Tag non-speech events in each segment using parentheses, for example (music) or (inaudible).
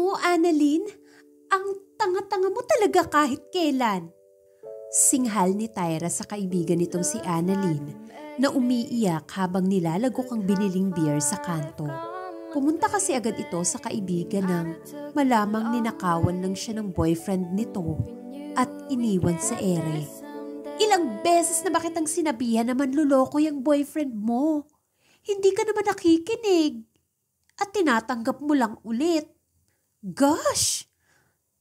mo, Annalyn, ang tanga-tanga mo talaga kahit kailan. Singhal ni Tyra sa kaibigan nitong si Annalyn na umiiyak habang nilalagok ang biniling beer sa kanto. Pumunta kasi agad ito sa kaibigan ng malamang ninakawan lang siya ng boyfriend nito at iniwan sa ere. Ilang beses na bakit ang sinabihan na manluloko yung boyfriend mo? Hindi ka naman nakikinig. At tinatanggap mo lang ulit. Gosh!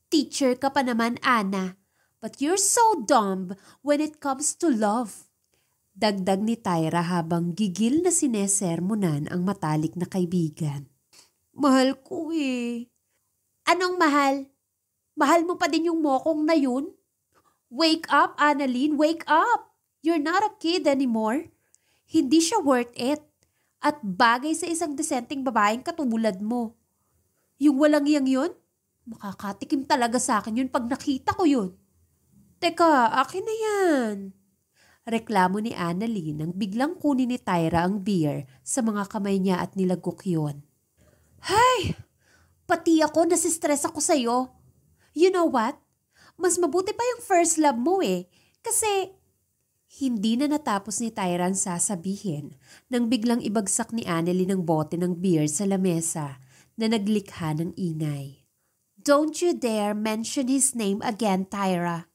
Teacher ka pa naman, Ana. But you're so dumb when it comes to love. Dagdag ni Tyra habang gigil na sinesermonan ang matalik na kaibigan. Mahal ko eh. Anong mahal? Mahal mo pa din yung mokong na yun? Wake up, Annalyn! Wake up! You're not a kid anymore. Hindi siya worth it. At bagay sa isang desenteng babaeng katulad mo. Yung walang iyang yun? Makakatikim talaga sa akin yun pag nakita ko yun. Teka, akin na yan. Reklamo ni Annalie nang biglang kunin ni Tyra ang beer sa mga kamay niya at nilagok yun. Hay! Pati ako, nasistress ako sa'yo. You know what? Mas mabuti pa yung first love mo eh. Kasi hindi na natapos ni Tyran sasabihin nang biglang ibagsak ni Annelie ng bote ng beer sa lamesa na naglikha ng ingay. Don't you dare mention his name again, Tyra.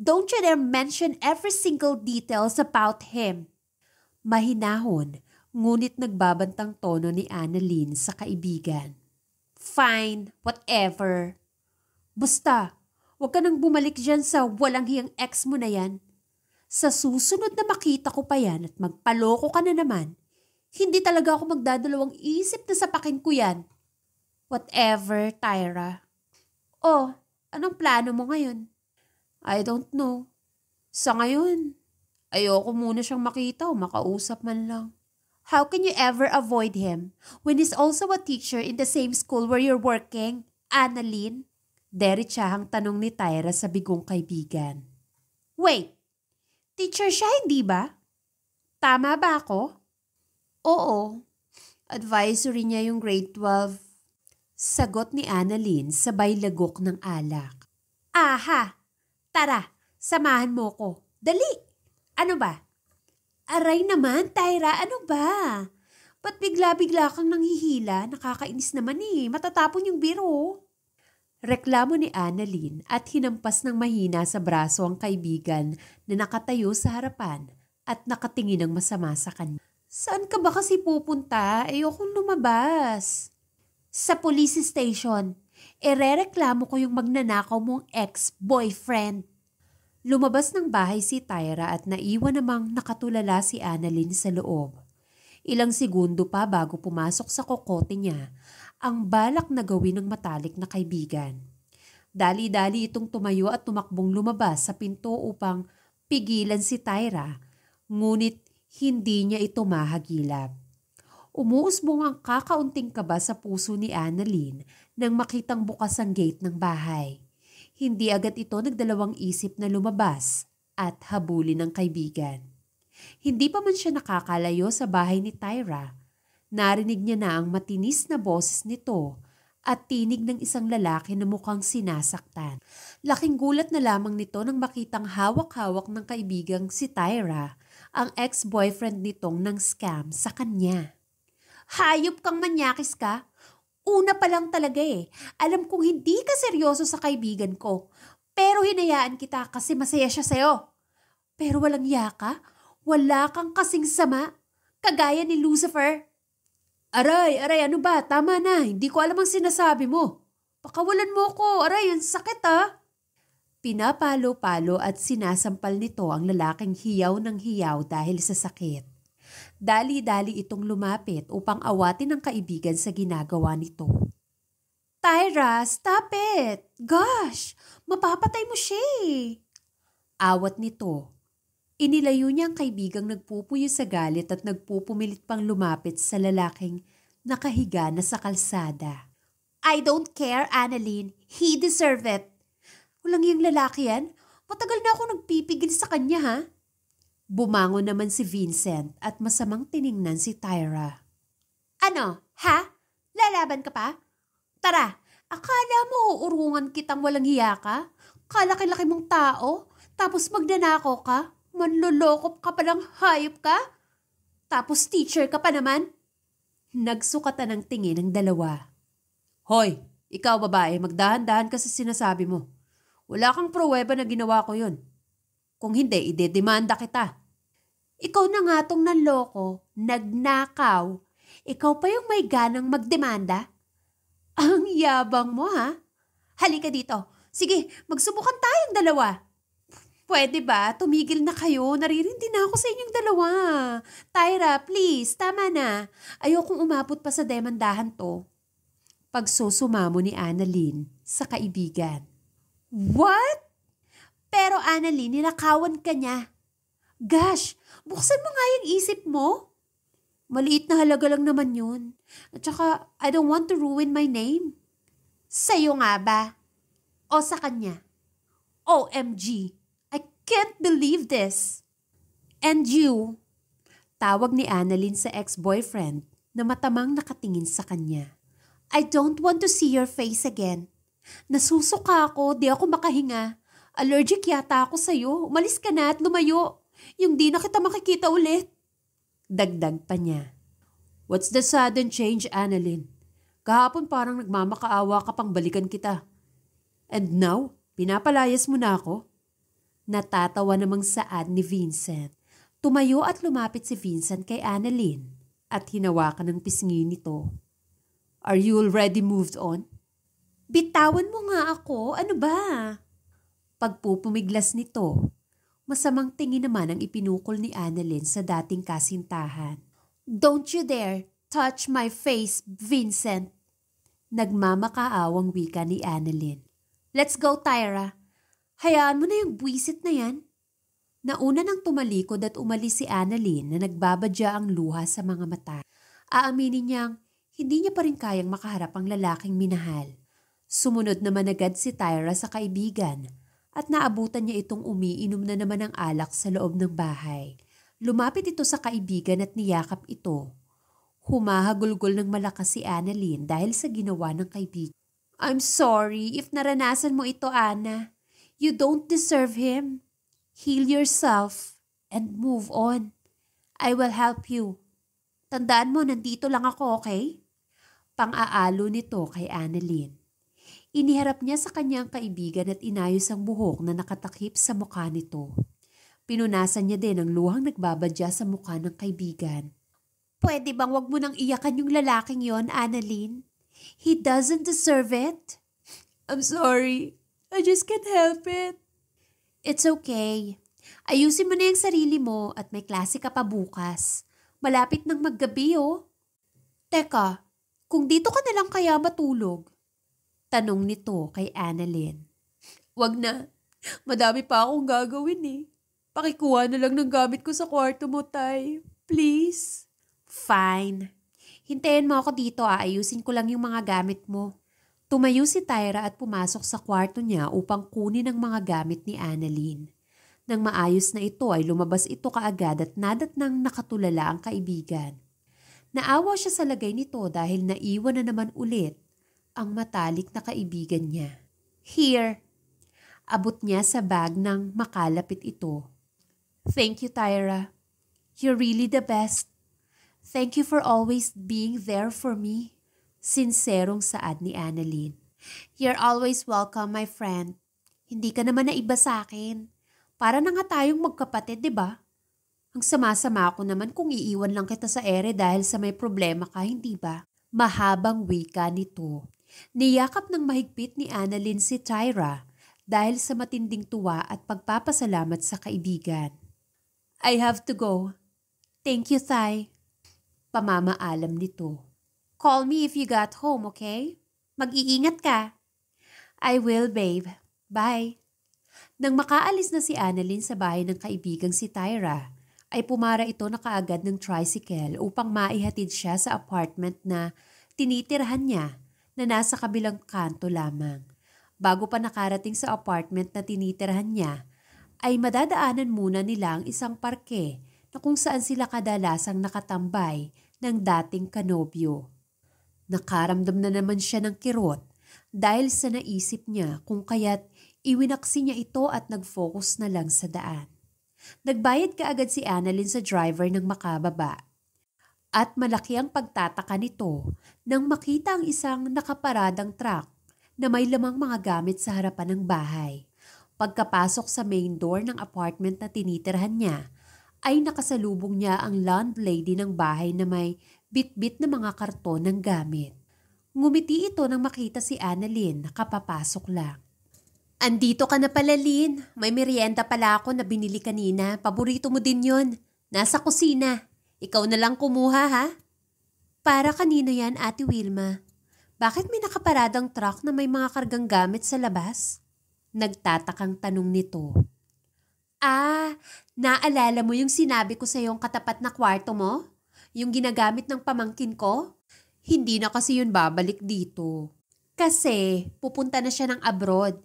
Don't you dare mention every single details about him. Mahinahon, ngunit nagbabantang tono ni Annalyn sa kaibigan. Fine, whatever. Basta, huwag ka nang bumalik dyan sa walang hiyang ex mo na yan. Sa susunod na makita ko pa yan at magpaloko ka na naman, hindi talaga ako magdadalawang isip na sapakin ko yan. Whatever, Tyra. Oh, anong plano mo ngayon? I don't know. Sa ngayon, ayoko muna siyang makita o makausap man lang. How can you ever avoid him when he's also a teacher in the same school where you're working, Annalyn? Derechahang tanong ni Tyra sa bigong kaibigan. Wait, teacher siya hindi ba? Tama ba ako? Oo. Advisory niya yung grade 12 Sagot ni Annalyn sabay lagok ng alak. Aha! Tara, samahan mo ko. Dali! Ano ba? Aray naman, Tyra, ano ba? Ba't bigla-bigla kang nanghihila? Nakakainis naman eh. Matatapon yung biro. Reklamo ni Annalyn at hinampas ng mahina sa braso ang kaibigan na nakatayo sa harapan at nakatingin ng masama sa kanya. Saan ka ba kasi pupunta? Ayokong lumabas sa police station. Erereklamo ko yung magnanakaw mong ex-boyfriend. Lumabas ng bahay si Tyra at naiwan namang nakatulala si Annalyn sa loob. Ilang segundo pa bago pumasok sa kokote niya ang balak na gawin ng matalik na kaibigan. Dali-dali itong tumayo at tumakbong lumabas sa pinto upang pigilan si Tyra, ngunit hindi niya ito mahagilap. Umuusbong ang kakaunting kaba sa puso ni Annalyn nang makitang bukas ang gate ng bahay. Hindi agad ito nagdalawang isip na lumabas at habulin ng kaibigan. Hindi pa man siya nakakalayo sa bahay ni Tyra. Narinig niya na ang matinis na boses nito at tinig ng isang lalaki na mukhang sinasaktan. Laking gulat na lamang nito nang makitang hawak-hawak ng kaibigang si Tyra, ang ex-boyfriend nitong ng scam sa kanya hayop kang manyakis ka. Una pa lang talaga eh. Alam kong hindi ka seryoso sa kaibigan ko. Pero hinayaan kita kasi masaya siya sa'yo. Pero walang yaka. Wala kang kasing sama. Kagaya ni Lucifer. Aray, aray, ano ba? Tama na. Hindi ko alam ang sinasabi mo. Pakawalan mo ko. Aray, ang sakit ah. Pinapalo-palo at sinasampal nito ang lalaking hiyaw ng hiyaw dahil sa sakit. Dali-dali itong lumapit upang awatin ang kaibigan sa ginagawa nito. Tyra, stop it! Gosh, mapapatay mo siya eh. Awat nito. Inilayo niya ang kaibigang nagpupuyo sa galit at nagpupumilit pang lumapit sa lalaking nakahiga na sa kalsada. I don't care, Annalyn. He deserve it. Walang yung lalaki yan. Matagal na ako nagpipigil sa kanya, ha? Bumangon naman si Vincent at masamang tiningnan si Tyra. Ano, ha? Lalaban ka pa? Tara, akala mo uurungan kitang walang hiya ka? Kalaki-laki mong tao, tapos magnanako ka? Manlolokop ka palang hayop ka? Tapos teacher ka pa naman? Nagsukatan ng tingin ng dalawa. Hoy, ikaw babae, magdahan-dahan ka sa sinasabi mo. Wala kang pruweba na ginawa ko yun. Kung hindi, idedemanda kita. Ikaw na nga tong nanloko, nagnakaw. Ikaw pa yung may ganang magdemanda? Ang yabang mo ha? Halika dito. Sige, magsubukan tayong dalawa. Pwede ba? Tumigil na kayo. Naririndi na ako sa inyong dalawa. Tyra, please, tama na. Ayokong umabot pa sa demandahan to. Pagsusumamo ni Annalyn sa kaibigan. What? Pero Annalyn, ninakawan ka niya. Gosh, buksan mo nga yung isip mo. Maliit na halaga lang naman yun. At saka, I don't want to ruin my name. Sa'yo nga ba? O sa kanya? OMG, I can't believe this. And you? Tawag ni Annalyn sa ex-boyfriend na matamang nakatingin sa kanya. I don't want to see your face again. Nasusuka ako, di ako makahinga. Allergic yata ako sa'yo. Umalis ka na at lumayo. Yung di na kita makikita ulit. Dagdag pa niya. What's the sudden change, Annalyn? Kahapon parang nagmamakaawa ka pang balikan kita. And now, pinapalayas mo na ako? Natatawa namang saad ni Vincent. Tumayo at lumapit si Vincent kay Annalyn at hinawakan ng pisngi nito. Are you already moved on? Bitawan mo nga ako, ano ba? Pagpupumiglas nito, masamang tingin naman ang ipinukol ni Annalyn sa dating kasintahan. Don't you dare touch my face, Vincent! Nagmamakaawang wika ni Annalyn. Let's go, Tyra. Hayaan mo na yung buwisit na yan. Nauna nang tumalikod at umalis si Annalyn na nagbabadya ang luha sa mga mata. Aaminin niyang hindi niya pa rin kayang makaharap ang lalaking minahal. Sumunod naman agad si Tyra sa kaibigan at naabutan niya itong umiinom na naman ng alak sa loob ng bahay. Lumapit ito sa kaibigan at niyakap ito. Humahagulgol ng malakas si Annalyn dahil sa ginawa ng kaibigan. I'm sorry if naranasan mo ito, Anna. You don't deserve him. Heal yourself and move on. I will help you. Tandaan mo, nandito lang ako, okay? Pang-aalo nito kay Annalyn. Iniharap niya sa kanyang kaibigan at inayos ang buhok na nakatakip sa mukha nito. Pinunasan niya din ang luhang nagbabadya sa mukha ng kaibigan. Pwede bang wag mo nang iyakan yung lalaking yon, Annalyn? He doesn't deserve it. I'm sorry. I just can't help it. It's okay. Ayusin mo na yung sarili mo at may klase ka pa bukas. Malapit ng maggabi, oh. Teka, kung dito ka na lang kaya matulog, Tanong nito kay Annalyn. Wag na. Madami pa akong gagawin eh. Pakikuha na lang ng gamit ko sa kwarto mo, Tay. Please. Fine. Hintayin mo ako dito, aayusin ah. ko lang yung mga gamit mo. Tumayo si Tyra at pumasok sa kwarto niya upang kunin ang mga gamit ni Annalyn. Nang maayos na ito ay lumabas ito kaagad at nadat nang nakatulala ang kaibigan. Naawa siya sa lagay nito dahil naiwan na naman ulit ang matalik na kaibigan niya. Here! Abot niya sa bag nang makalapit ito. Thank you, Tyra. You're really the best. Thank you for always being there for me. Sinserong saad ni Annalyn. You're always welcome, my friend. Hindi ka naman na iba sa akin. Para na nga tayong magkapatid, di ba? Ang sama-sama ako naman kung iiwan lang kita sa ere dahil sa may problema ka, hindi ba? Mahabang wika nito. Niyakap ng mahigpit ni Annalyn si Tyra dahil sa matinding tuwa at pagpapasalamat sa kaibigan. I have to go. Thank you, Thay. Pamamaalam nito. Call me if you got home, okay? Mag-iingat ka. I will, babe. Bye. Nang makaalis na si Annalyn sa bahay ng kaibigang si Tyra, ay pumara ito na kaagad ng tricycle upang maihatid siya sa apartment na tinitirhan niya na nasa kabilang kanto lamang. Bago pa nakarating sa apartment na tinitirahan niya, ay madadaanan muna nila ang isang parke na kung saan sila kadalasang nakatambay ng dating kanobyo. Nakaramdam na naman siya ng kirot dahil sa naisip niya kung kaya't iwinaksi niya ito at nag-focus na lang sa daan. Nagbayad kaagad si Annalyn sa driver ng makababa at malaki ang pagtataka nito nang makita ang isang nakaparadang truck na may lamang mga gamit sa harapan ng bahay. Pagkapasok sa main door ng apartment na tinitirhan niya, ay nakasalubong niya ang landlady ng bahay na may bitbit na mga karton ng gamit. Ngumiti ito nang makita si Annalyn na kapapasok lang. Andito ka na pala, Lynn. May merienda pala ako na binili kanina. Paborito mo din yon. Nasa kusina. Ikaw na lang kumuha ha. Para kanino yan, Ate Wilma? Bakit may nakaparadang truck na may mga kargang gamit sa labas? Nagtatakang tanong nito. Ah, naalala mo yung sinabi ko sa yung katapat na kwarto mo? Yung ginagamit ng pamangkin ko? Hindi na kasi yun babalik dito. Kasi pupunta na siya ng abroad.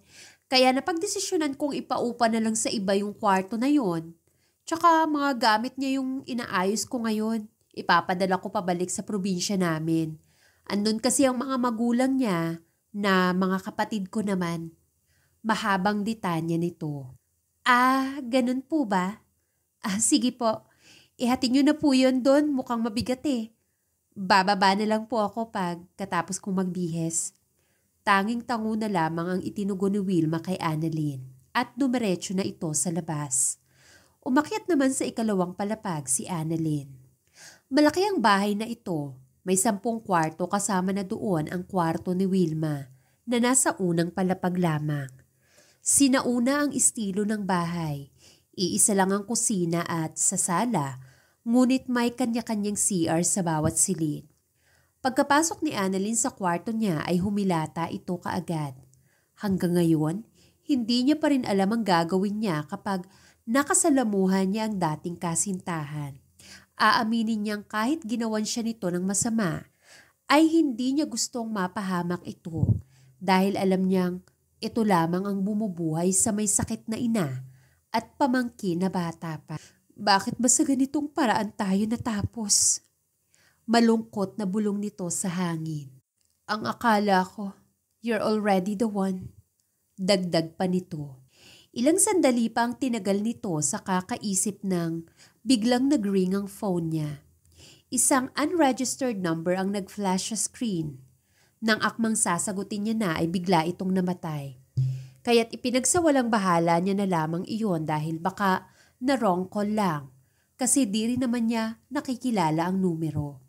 Kaya napagdesisyonan kong ipaupa na lang sa iba yung kwarto na yon. Tsaka mga gamit niya yung inaayos ko ngayon. Ipapadala ko pabalik sa probinsya namin. Andun kasi ang mga magulang niya na mga kapatid ko naman. Mahabang ditanya nito. Ah, ganun po ba? Ah, sige po. Ihati niyo na po yon doon. Mukhang mabigat eh. Bababa na lang po ako pag katapos kong magbihes. Tanging tango na lamang ang itinugo ni Wilma kay Annalyn at dumiretso na ito sa labas. Umakyat naman sa ikalawang palapag si Annalyn. Malaki ang bahay na ito. May sampung kwarto kasama na doon ang kwarto ni Wilma na nasa unang palapag lamang. Sinauna ang estilo ng bahay. Iisa lang ang kusina at sa sala, ngunit may kanya-kanyang CR sa bawat silid. Pagkapasok ni Annalyn sa kwarto niya ay humilata ito kaagad. Hanggang ngayon, hindi niya pa rin alam ang gagawin niya kapag nakasalamuhan niya ang dating kasintahan. Aaminin niyang kahit ginawan siya nito ng masama, ay hindi niya gustong mapahamak ito dahil alam niyang ito lamang ang bumubuhay sa may sakit na ina at pamangkin na bata pa. Bakit ba sa ganitong paraan tayo natapos? Malungkot na bulong nito sa hangin. Ang akala ko, you're already the one. Dagdag pa nito. Ilang sandali pa ang tinagal nito sa kakaisip ng biglang nagring ang phone niya. Isang unregistered number ang nag-flash sa screen. Nang akmang sasagutin niya na ay bigla itong namatay. Kaya't ipinagsawalang bahala niya na lamang iyon dahil baka na wrong call lang kasi di rin naman niya nakikilala ang numero.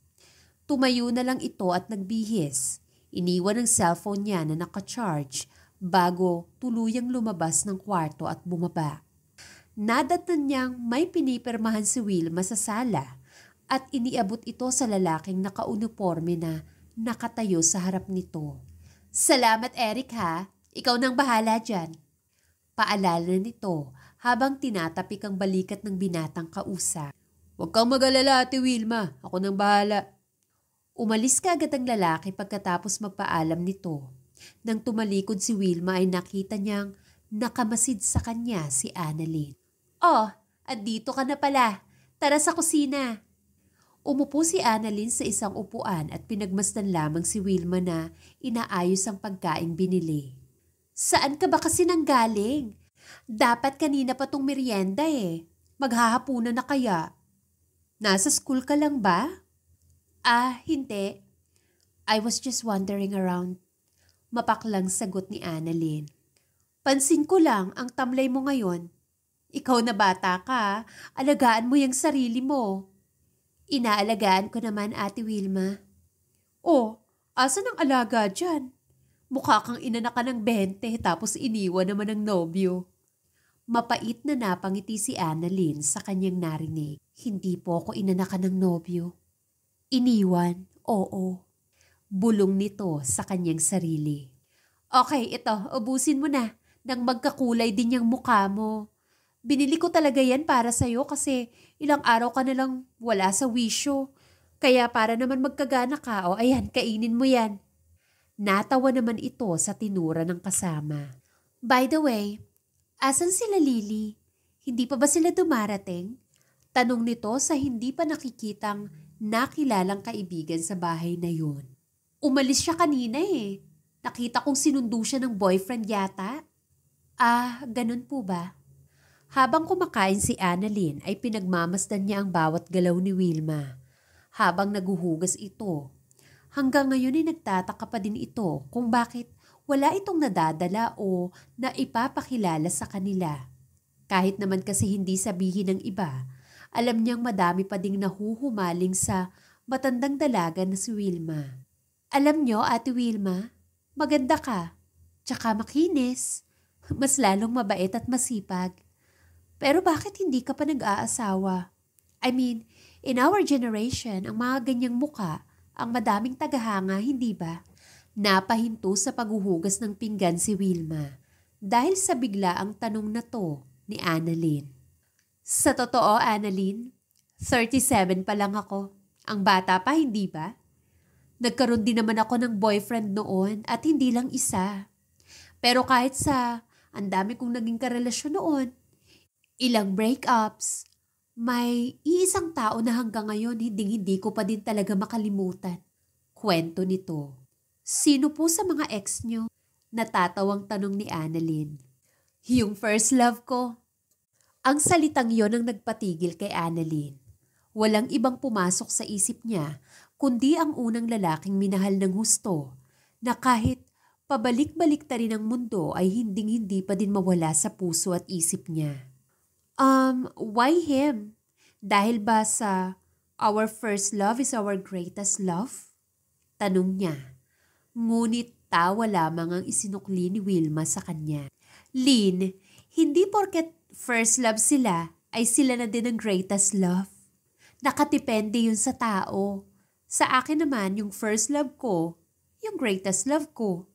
Tumayo na lang ito at nagbihis. Iniwan ang cellphone niya na nakacharge bago tuluyang lumabas ng kwarto at bumaba. Nadatnan niyang may pinipirmahan si Wilma sa sala at iniabot ito sa lalaking nakauniforme na nakatayo sa harap nito. Salamat Eric ha, ikaw nang bahala dyan. Paalala nito habang tinatapik ang balikat ng binatang kausa. Huwag kang mag-alala, Ate Wilma. Ako nang bahala. Umalis ka agad ang lalaki pagkatapos magpaalam nito. Nang tumalikod si Wilma ay nakita niyang nakamasid sa kanya si Annalyn. Oh, at dito ka na pala. Tara sa kusina. Umupo si Annalyn sa isang upuan at pinagmasdan lamang si Wilma na inaayos ang pagkaing binili. Saan ka ba kasi nanggaling? Dapat kanina pa tong merienda eh. Maghahapunan na kaya. Nasa school ka lang ba? Ah, hindi. I was just wandering around. Mapaklang sagot ni Annalyn. Pansin ko lang ang tamlay mo ngayon. Ikaw na bata ka, alagaan mo yung sarili mo. Inaalagaan ko naman, Ate Wilma. Oh, asan ang alaga dyan? Mukha kang inana ka ng 20 tapos iniwan naman ng nobyo. Mapait na napangiti si Annalyn sa kanyang narinig. Hindi po ako inanaka ng nobyo. Iniwan, oo. Bulong nito sa kanyang sarili. Okay, ito, ubusin mo na. Nang magkakulay din yung mukha mo. Binili ko talaga yan para sa'yo kasi ilang araw ka na lang wala sa wisyo. Kaya para naman magkagana ka, o ayan, kainin mo yan. Natawa naman ito sa tinura ng kasama. By the way, asan sila Lily? Hindi pa ba sila dumarating? Tanong nito sa hindi pa nakikitang nakilalang kaibigan sa bahay na yun. Umalis siya kanina eh. Nakita kong sinundo siya ng boyfriend yata. Ah, ganun po ba? Habang kumakain si Annalyn ay pinagmamasdan niya ang bawat galaw ni Wilma habang naguhugas ito. Hanggang ngayon ay nagtataka pa din ito kung bakit wala itong nadadala o naipapakilala sa kanila. Kahit naman kasi hindi sabihin ng iba, alam niyang madami pa ding nahuhumaling sa matandang dalaga na si Wilma. Alam nyo, Ate Wilma, maganda ka. Tsaka makinis. (laughs) Mas lalong mabait at masipag. Pero bakit hindi ka pa nag-aasawa? I mean, in our generation, ang mga ganyang muka, ang madaming tagahanga, hindi ba? Napahinto sa paghuhugas ng pinggan si Wilma dahil sa bigla ang tanong na to ni Annalyn. Sa totoo, Annalyn, 37 pa lang ako. Ang bata pa, hindi ba? Nagkaroon din naman ako ng boyfriend noon at hindi lang isa. Pero kahit sa ang dami kong naging karelasyon noon, ilang breakups, may iisang tao na hanggang ngayon hindi hindi ko pa din talaga makalimutan. Kwento nito. Sino po sa mga ex nyo? Natatawang tanong ni Annalyn. Yung first love ko. Ang salitang yon ang nagpatigil kay Annalyn. Walang ibang pumasok sa isip niya kundi ang unang lalaking minahal ng husto na kahit pabalik-balik ta rin ang mundo ay hinding-hindi pa din mawala sa puso at isip niya. Um, why him? Dahil ba sa our first love is our greatest love? Tanong niya. Ngunit tawa lamang ang isinukli ni Wilma sa kanya. Lin, hindi porket first love sila, ay sila na din ang greatest love. Nakatipende yun sa tao. Sa akin naman, yung first love ko, yung greatest love ko.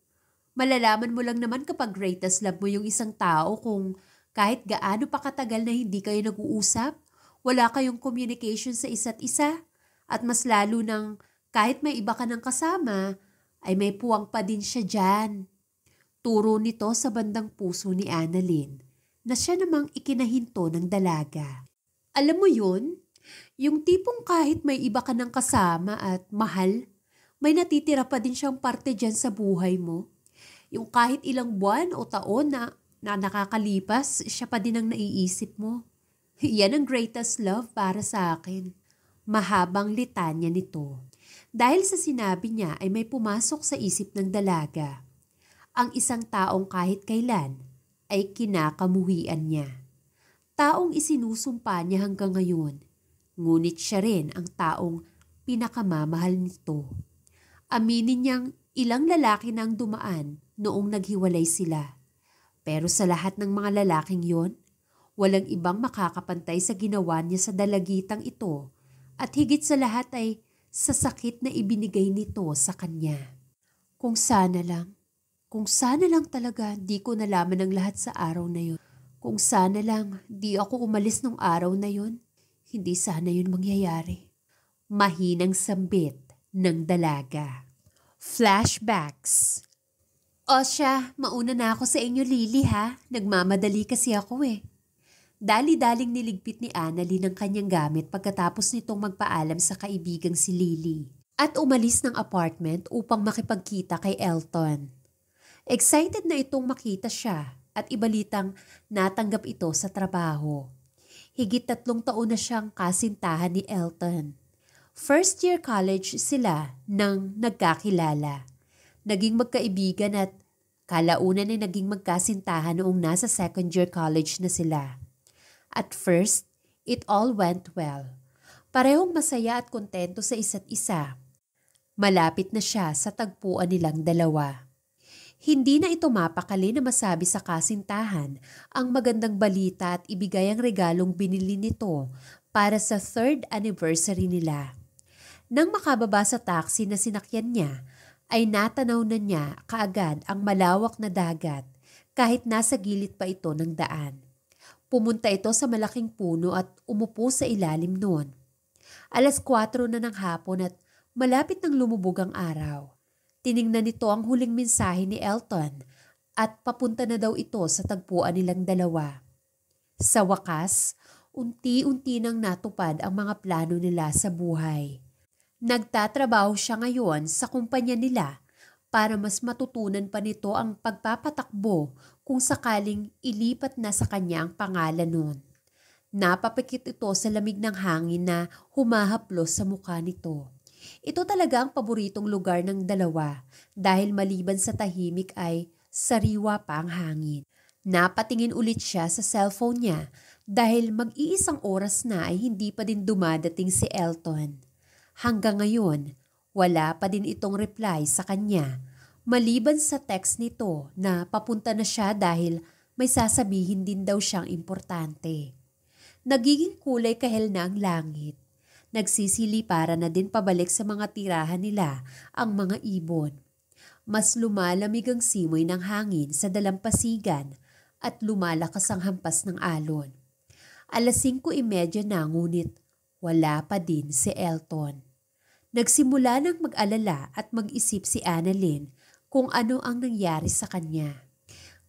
Malalaman mo lang naman kapag greatest love mo yung isang tao kung kahit gaano pa katagal na hindi kayo nag-uusap, wala kayong communication sa isa't isa, at mas lalo nang kahit may iba ka ng kasama, ay may puwang pa din siya dyan. Turo nito sa bandang puso ni Annalyn na siya namang ikinahinto ng dalaga. Alam mo yun, yung tipong kahit may iba ka ng kasama at mahal, may natitira pa din siyang parte dyan sa buhay mo. Yung kahit ilang buwan o taon na, na nakakalipas, siya pa din ang naiisip mo. (laughs) Yan ang greatest love para sa akin. Mahabang litanya nito. Dahil sa sinabi niya ay may pumasok sa isip ng dalaga. Ang isang taong kahit kailan ay kinakamuhian niya. Taong isinusumpa niya hanggang ngayon Ngunit siya rin ang taong pinakamamahal nito. Aminin niyang ilang lalaki na ang dumaan noong naghiwalay sila. Pero sa lahat ng mga lalaking yon, walang ibang makakapantay sa ginawa niya sa dalagitang ito at higit sa lahat ay sa sakit na ibinigay nito sa kanya. Kung sana lang, kung sana lang talaga di ko nalaman ang lahat sa araw na yon. Kung sana lang di ako umalis nung araw na yon hindi sana yun mangyayari. Mahinang sambit ng dalaga. Flashbacks O mauna na ako sa inyo Lily ha. Nagmamadali kasi ako eh. Dali-daling niligpit ni Annalie ng kanyang gamit pagkatapos nitong magpaalam sa kaibigang si Lily at umalis ng apartment upang makipagkita kay Elton. Excited na itong makita siya at ibalitang natanggap ito sa trabaho. Higit tatlong taon na siyang kasintahan ni Elton. First year college sila nang nagkakilala. Naging magkaibigan at kalaunan ay naging magkasintahan noong nasa second year college na sila. At first, it all went well. Parehong masaya at kontento sa isa't isa. Malapit na siya sa tagpuan nilang dalawa. Hindi na ito mapakali na masabi sa kasintahan ang magandang balita at ibigay ang regalong binili nito para sa third anniversary nila. Nang makababa sa taxi na sinakyan niya, ay natanaw na niya kaagad ang malawak na dagat kahit nasa gilid pa ito ng daan. Pumunta ito sa malaking puno at umupo sa ilalim noon. Alas 4 na ng hapon at malapit ng lumubog ang araw. Tiningnan nito ang huling mensahe ni Elton at papunta na daw ito sa tagpuan nilang dalawa. Sa wakas, unti-unti nang natupad ang mga plano nila sa buhay. Nagtatrabaho siya ngayon sa kumpanya nila para mas matutunan pa nito ang pagpapatakbo kung sakaling ilipat na sa kanya ang pangalan noon. Napapikit ito sa lamig ng hangin na humahaplos sa mukha nito. Ito talaga ang paboritong lugar ng dalawa dahil maliban sa tahimik ay sariwa pa ang hangin. Napatingin ulit siya sa cellphone niya dahil mag-iisang oras na ay hindi pa din dumadating si Elton. Hanggang ngayon, wala pa din itong reply sa kanya maliban sa text nito na papunta na siya dahil may sasabihin din daw siyang importante. Nagiging kulay kahel na ang langit Nagsisili para na din pabalik sa mga tirahan nila ang mga ibon. Mas lumalamig ang simoy ng hangin sa dalampasigan at lumalakas ang hampas ng alon. Alas 5.30 na ngunit wala pa din si Elton. Nagsimula ng mag-alala at mag-isip si Annalyn kung ano ang nangyari sa kanya.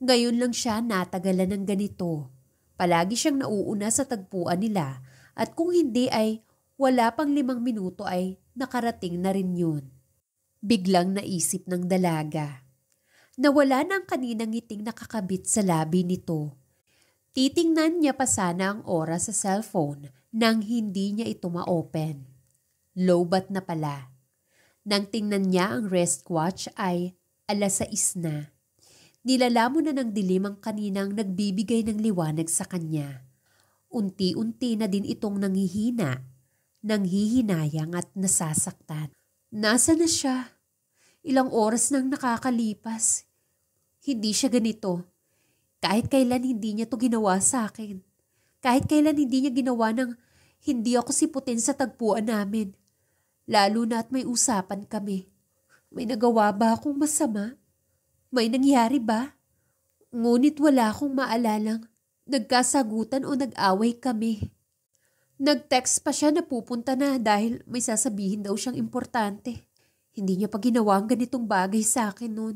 Ngayon lang siya natagalan ng ganito. Palagi siyang nauuna sa tagpuan nila at kung hindi ay wala pang limang minuto ay nakarating na rin yun. Biglang naisip ng dalaga. Nawala na ang kaninang ngiting nakakabit sa labi nito. Titingnan niya pa sana ang oras sa cellphone nang hindi niya ito ma-open. Lowbat na pala. Nang tingnan niya ang watch ay alas 6 na. Nilalamo na ng dilim ang kaninang nagbibigay ng liwanag sa kanya. Unti-unti na din itong nangihina nanghihinayang at nasasaktan. Nasa na siya? Ilang oras nang nakakalipas. Hindi siya ganito. Kahit kailan hindi niya to ginawa sa akin. Kahit kailan hindi niya ginawa ng hindi ako siputin sa tagpuan namin. Lalo na at may usapan kami. May nagawa ba akong masama? May nangyari ba? Ngunit wala akong maalalang nagkasagutan o nag-away kami. Nag-text pa siya na pupunta na dahil may sasabihin daw siyang importante. Hindi niya pa ginawa ang ganitong bagay sa akin noon.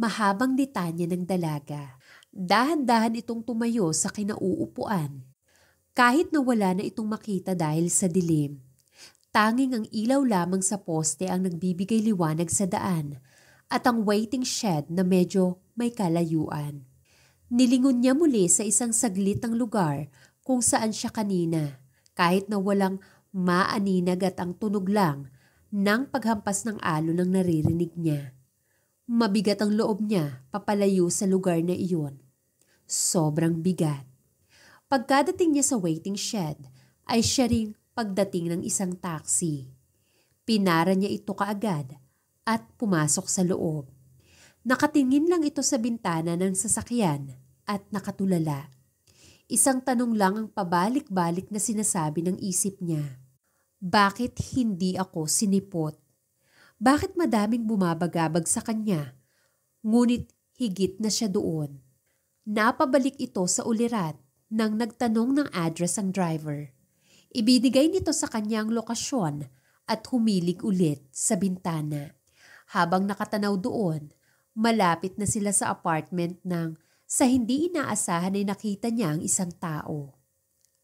Mahabang niya ng dalaga. Dahan-dahan itong tumayo sa kinauupuan. Kahit na wala na itong makita dahil sa dilim, tanging ang ilaw lamang sa poste ang nagbibigay liwanag sa daan at ang waiting shed na medyo may kalayuan. Nilingon niya muli sa isang saglit ang lugar kung saan siya kanina kahit na walang maaninag at ang tunog lang ng paghampas ng alo ng naririnig niya. Mabigat ang loob niya papalayo sa lugar na iyon. Sobrang bigat. Pagkadating niya sa waiting shed, ay siya rin pagdating ng isang taxi. Pinara niya ito kaagad at pumasok sa loob. Nakatingin lang ito sa bintana ng sasakyan at nakatulala. Isang tanong lang ang pabalik-balik na sinasabi ng isip niya. Bakit hindi ako sinipot? Bakit madaming bumabagabag sa kanya? Ngunit higit na siya doon. Napabalik ito sa ulirat nang nagtanong ng address ang driver. Ibinigay nito sa kanya ang lokasyon at humilig ulit sa bintana. Habang nakatanaw doon, malapit na sila sa apartment ng sa hindi inaasahan ay nakita niya ang isang tao.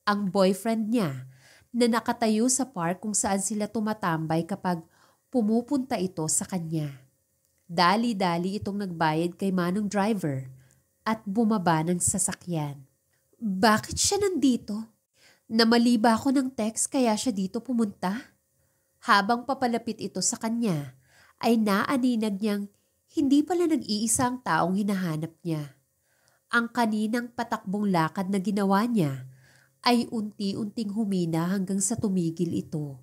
Ang boyfriend niya na nakatayo sa park kung saan sila tumatambay kapag pumupunta ito sa kanya. Dali-dali itong nagbayad kay Manong Driver at bumaba ng sasakyan. Bakit siya nandito? Namali ba ako ng text kaya siya dito pumunta? Habang papalapit ito sa kanya, ay naaninag niyang hindi pala nag-iisa ang taong hinahanap niya ang kaninang patakbong lakad na ginawa niya ay unti-unting humina hanggang sa tumigil ito.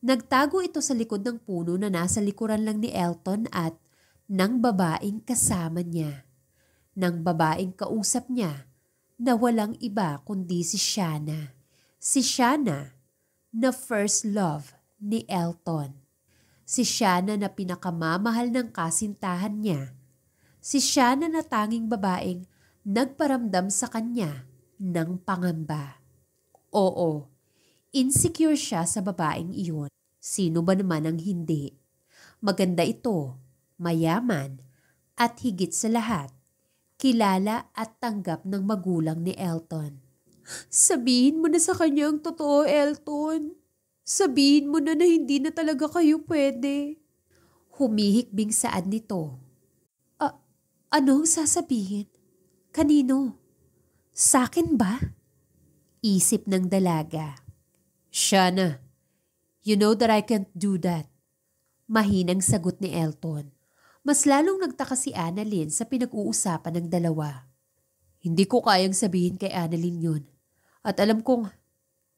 Nagtago ito sa likod ng puno na nasa likuran lang ni Elton at ng babaeng kasama niya, ng babaeng kausap niya na walang iba kundi si Shana. Si Shana na first love ni Elton. Si Shana na pinakamamahal ng kasintahan niya. Si Shana na tanging babaeng nagparamdam sa kanya ng pangamba. Oo, insecure siya sa babaeng iyon. Sino ba naman ang hindi? Maganda ito, mayaman, at higit sa lahat, kilala at tanggap ng magulang ni Elton. Sabihin mo na sa kanya ang totoo, Elton. Sabihin mo na na hindi na talaga kayo pwede. Humihikbing saad nito. A- ano ang sasabihin? Kanino? Sa akin ba? Isip ng dalaga. Shana, you know that I can't do that. Mahinang sagot ni Elton. Mas lalong nagtaka si Annalyn sa pinag-uusapan ng dalawa. Hindi ko kayang sabihin kay Annalyn yun. At alam kong,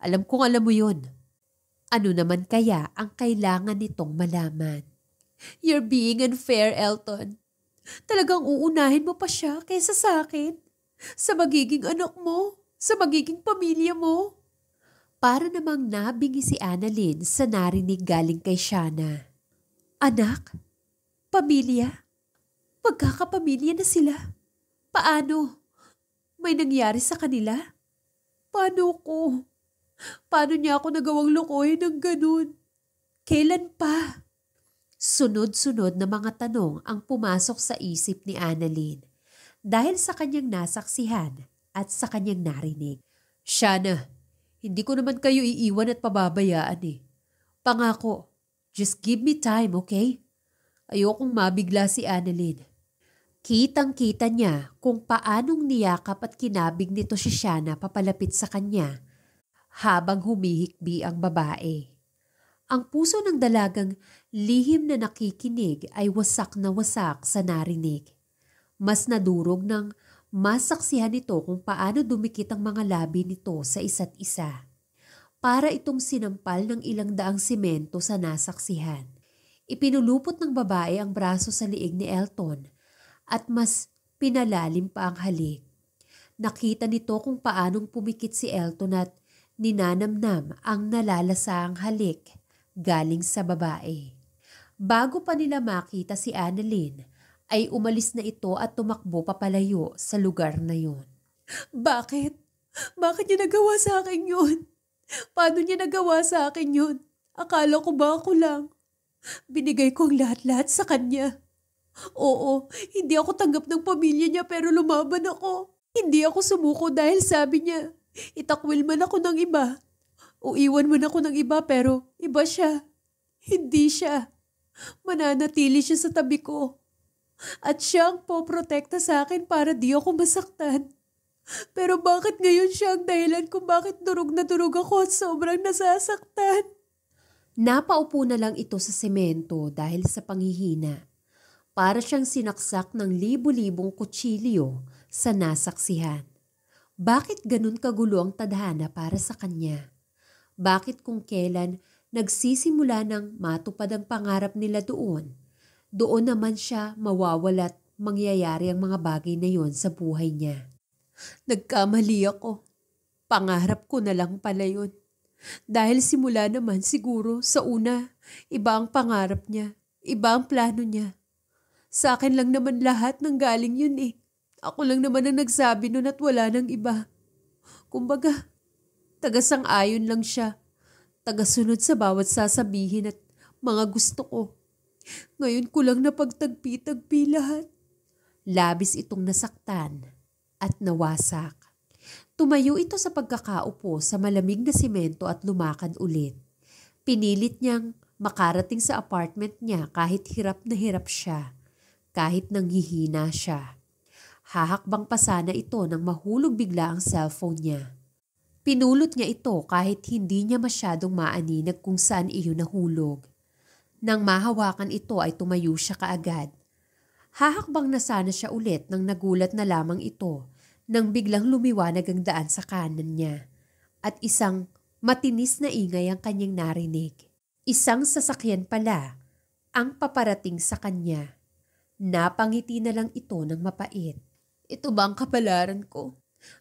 alam kong alam mo yun. Ano naman kaya ang kailangan nitong malaman? You're being unfair, Elton. Talagang uunahin mo pa siya kaysa sa akin. Sa magiging anak mo. Sa magiging pamilya mo. Para namang nabingi si Annalyn sa narinig galing kay Shana. Anak? Pamilya? Magkakapamilya na sila? Paano? May nangyari sa kanila? Paano ko? Paano niya ako nagawang lukoy ng ganun? Kailan pa? Sunod-sunod na mga tanong ang pumasok sa isip ni Annaline. dahil sa kanyang nasaksihan at sa kanyang narinig. Shana, hindi ko naman kayo iiwan at pababayaan eh. Pangako, just give me time, okay? Ayokong mabigla si Annaline. Kitang-kita niya kung paanong niyakap at kinabig nito si Shana papalapit sa kanya habang humihikbi ang babae. Ang puso ng dalagang lihim na nakikinig ay wasak na wasak sa narinig. Mas nadurog ng masaksihan nito kung paano dumikit ang mga labi nito sa isa't isa. Para itong sinampal ng ilang daang simento sa nasaksihan. Ipinulupot ng babae ang braso sa liig ni Elton at mas pinalalim pa ang halik. Nakita nito kung paanong pumikit si Elton at ninanamnam ang nalalasang halik galing sa babae. Bago pa nila makita si Annalyn, ay umalis na ito at tumakbo papalayo sa lugar na yon. Bakit? Bakit niya nagawa sa akin yun? Paano niya nagawa sa akin yun? Akala ko ba ako lang? Binigay ko ang lahat-lahat sa kanya. Oo, hindi ako tanggap ng pamilya niya pero lumaban ako. Hindi ako sumuko dahil sabi niya, itakwil man ako ng iba. Uiwan na ako ng iba pero iba siya. Hindi siya. Mananatili siya sa tabi ko. At siya ang poprotekta sa akin para di ako masaktan. Pero bakit ngayon siya ang dahilan kung bakit durog na durog ako at sobrang nasasaktan? Napaupo na lang ito sa semento dahil sa panghihina. Para siyang sinaksak ng libu-libong kutsilyo sa nasaksihan. Bakit ganun kagulo ang tadhana para sa kanya? bakit kung kailan nagsisimula ng matupad ang pangarap nila doon, doon naman siya mawawala't mangyayari ang mga bagay na yon sa buhay niya. Nagkamali ako. Pangarap ko na lang pala yun. Dahil simula naman siguro sa una, iba ang pangarap niya, iba ang plano niya. Sa akin lang naman lahat ng galing yun eh. Ako lang naman ang nagsabi nun at wala ng iba. Kumbaga, Tagasang-ayon lang siya. Tagasunod sa bawat sasabihin at mga gusto ko. Ngayon ko lang napagtagpi-tagpi lahat. Labis itong nasaktan at nawasak. Tumayo ito sa pagkakaupo sa malamig na simento at lumakan ulit. Pinilit niyang makarating sa apartment niya kahit hirap na hirap siya, kahit nanghihina siya. Hahakbang pa sana ito nang mahulog bigla ang cellphone niya. Pinulot niya ito kahit hindi niya masyadong maaninag kung saan iyon nahulog. Nang mahawakan ito ay tumayo siya kaagad. Hahakbang na sana siya ulit nang nagulat na lamang ito nang biglang lumiwanag ang daan sa kanan niya. At isang matinis na ingay ang kanyang narinig. Isang sasakyan pala ang paparating sa kanya. Napangiti na lang ito ng mapait. Ito ba ang kapalaran ko?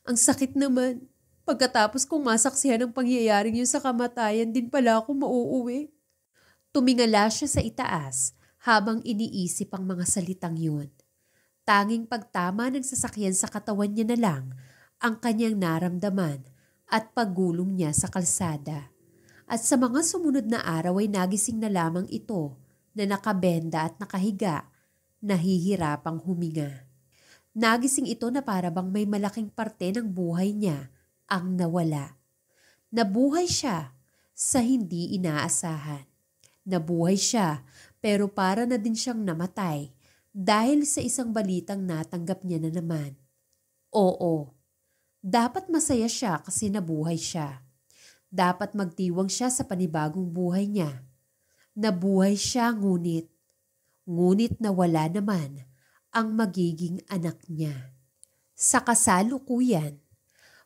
Ang sakit naman. Pagkatapos kong masaksihan ang pangyayaring yun sa kamatayan, din pala ako mauuwi. Tumingala siya sa itaas habang iniisip ang mga salitang yun. Tanging pagtama ng sasakyan sa katawan niya na lang ang kanyang naramdaman at paggulong niya sa kalsada. At sa mga sumunod na araw ay nagising na lamang ito na nakabenda at nakahiga, nahihirapang huminga. Nagising ito na parabang may malaking parte ng buhay niya ang nawala. Nabuhay siya sa hindi inaasahan. Nabuhay siya pero para na din siyang namatay dahil sa isang balitang natanggap niya na naman. Oo, dapat masaya siya kasi nabuhay siya. Dapat magtiwang siya sa panibagong buhay niya. Nabuhay siya ngunit, ngunit nawala naman ang magiging anak niya. Sa kasalukuyan,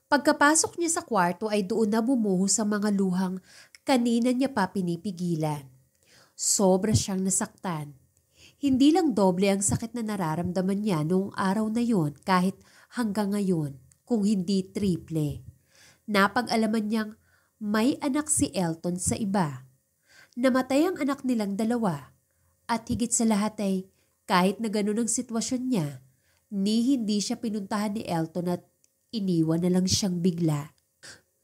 Pagkapasok niya sa kwarto ay doon na bumuho sa mga luhang kanina niya pa pinipigilan. Sobra siyang nasaktan. Hindi lang doble ang sakit na nararamdaman niya noong araw na yon kahit hanggang ngayon, kung hindi triple. Napag-alaman niyang may anak si Elton sa iba. Namatay ang anak nilang dalawa at higit sa lahat ay kahit na ganun ang sitwasyon niya, ni hindi siya pinuntahan ni Elton at Iniwan na lang siyang bigla.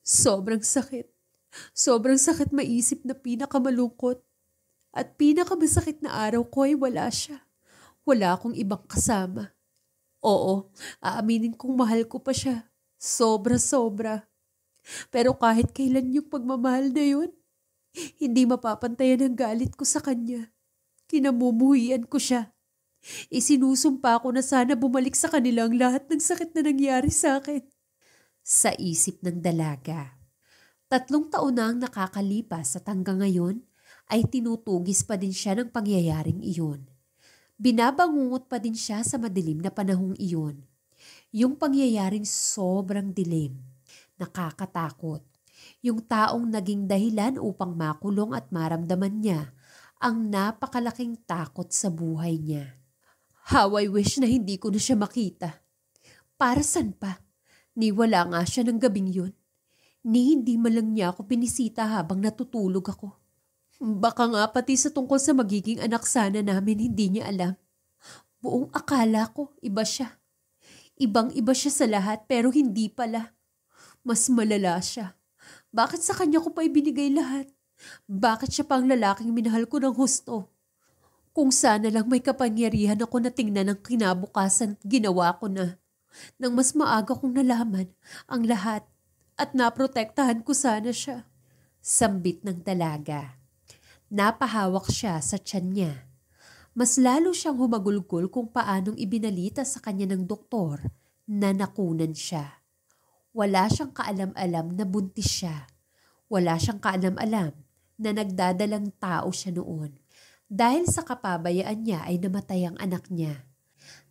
Sobrang sakit. Sobrang sakit maisip na pinakamalungkot. At pinakamasakit na araw ko ay wala siya. Wala akong ibang kasama. Oo, aaminin kong mahal ko pa siya. Sobra-sobra. Pero kahit kailan yung pagmamahal na yun, hindi mapapantayan ang galit ko sa kanya. Kinamumuhian ko siya. Isinusumpa ko na sana bumalik sa kanila ang lahat ng sakit na nangyari sa akin. Sa isip ng dalaga. Tatlong taon na ang nakakalipas at hanggang ngayon ay tinutugis pa din siya ng pangyayaring iyon. Binabangungot pa din siya sa madilim na panahong iyon. Yung pangyayaring sobrang dilim. Nakakatakot. Yung taong naging dahilan upang makulong at maramdaman niya ang napakalaking takot sa buhay niya. How I wish na hindi ko na siya makita. Para san pa? Niwala nga siya ng gabing yun. Ni hindi malang niya ako pinisita habang natutulog ako. Baka nga pati sa tungkol sa magiging anak sana namin hindi niya alam. Buong akala ko iba siya. Ibang-iba siya sa lahat pero hindi pala. Mas malala siya. Bakit sa kanya ko pa ibinigay lahat? Bakit siya pang lalaking minahal ko ng husto? Kung sana lang may kapangyarihan ako na tingnan ang kinabukasan at ginawa ko na. Nang mas maaga kong nalaman ang lahat at naprotektahan ko sana siya. Sambit ng talaga. Napahawak siya sa tiyan niya. Mas lalo siyang humagulgol kung paanong ibinalita sa kanya ng doktor na nakunan siya. Wala siyang kaalam-alam na buntis siya. Wala siyang kaalam-alam na nagdadalang tao siya noon. Dahil sa kapabayaan niya ay namatay ang anak niya.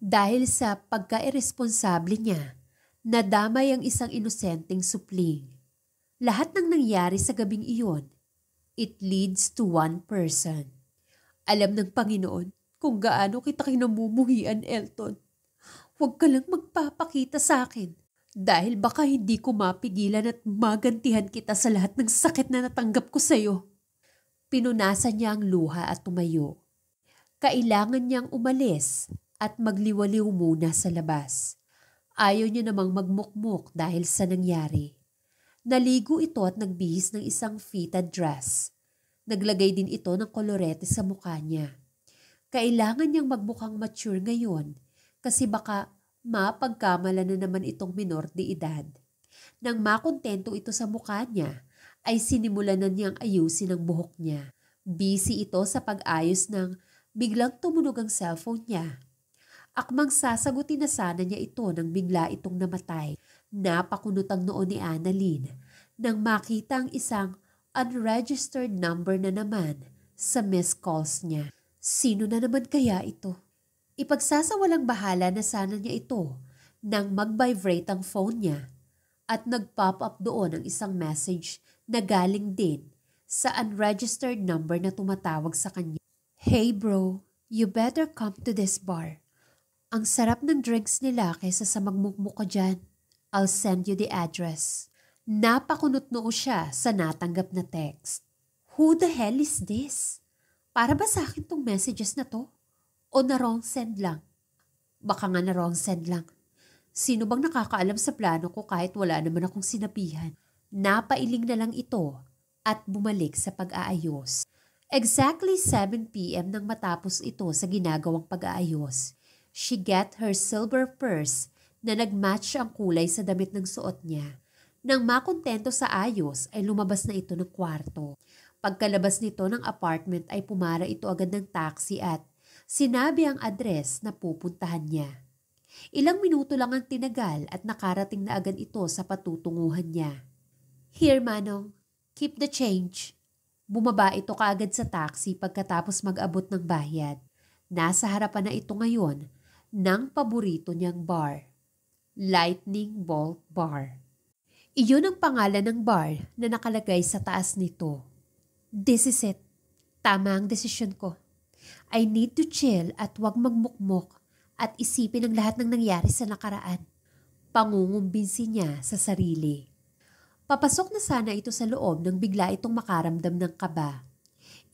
Dahil sa pagka-irresponsable niya, nadamay ang isang inosenteng supling. Lahat ng nangyari sa gabing iyon, it leads to one person. Alam ng Panginoon kung gaano kita kinamumuhian, Elton. Huwag ka lang magpapakita sa akin dahil baka hindi ko mapigilan at magantihan kita sa lahat ng sakit na natanggap ko sa iyo. Pinunasan niya ang luha at tumayo. Kailangan niyang umalis at magliwaliw muna sa labas. Ayaw niya namang magmukmuk dahil sa nangyari. Naligo ito at nagbihis ng isang fita dress. Naglagay din ito ng kolorete sa mukha niya. Kailangan niyang magmukhang mature ngayon kasi baka mapagkamala na naman itong minor de edad. Nang makontento ito sa mukha niya, ay sinimulan na niyang ayusin ang buhok niya. Busy ito sa pag-ayos ng biglang tumunog ang cellphone niya. Akmang sasagutin na sana niya ito nang bigla itong namatay. Napakunot ang noon ni Annalyn nang makita ang isang unregistered number na naman sa missed calls niya. Sino na naman kaya ito? Ipagsasawalang bahala na sana niya ito nang mag-vibrate ang phone niya at nag-pop up doon ang isang message na galing din sa unregistered number na tumatawag sa kanya. Hey bro, you better come to this bar. Ang sarap ng drinks nila kaysa sa magmukmuk ka dyan. I'll send you the address. Napakunot noo siya sa natanggap na text. Who the hell is this? Para ba sa akin tong messages na to? O na wrong send lang? Baka nga na wrong send lang. Sino bang nakakaalam sa plano ko kahit wala naman akong sinabihan? Napailing na lang ito at bumalik sa pag-aayos. Exactly 7pm nang matapos ito sa ginagawang pag-aayos, she get her silver purse na nagmatch ang kulay sa damit ng suot niya. Nang makontento sa ayos ay lumabas na ito ng kwarto. Pagkalabas nito ng apartment ay pumara ito agad ng taxi at sinabi ang address na pupuntahan niya. Ilang minuto lang ang tinagal at nakarating na agad ito sa patutunguhan niya. Here, Manong. Keep the change. Bumaba ito kaagad sa taxi pagkatapos mag-abot ng bayad. Nasa harapan na ito ngayon ng paborito niyang bar. Lightning Bolt Bar. Iyon ang pangalan ng bar na nakalagay sa taas nito. This is it. Tama ang desisyon ko. I need to chill at wag magmukmok at isipin ang lahat ng nangyari sa nakaraan. Pangungumbinsi niya sa sarili. Papasok na sana ito sa loob nang bigla itong makaramdam ng kaba.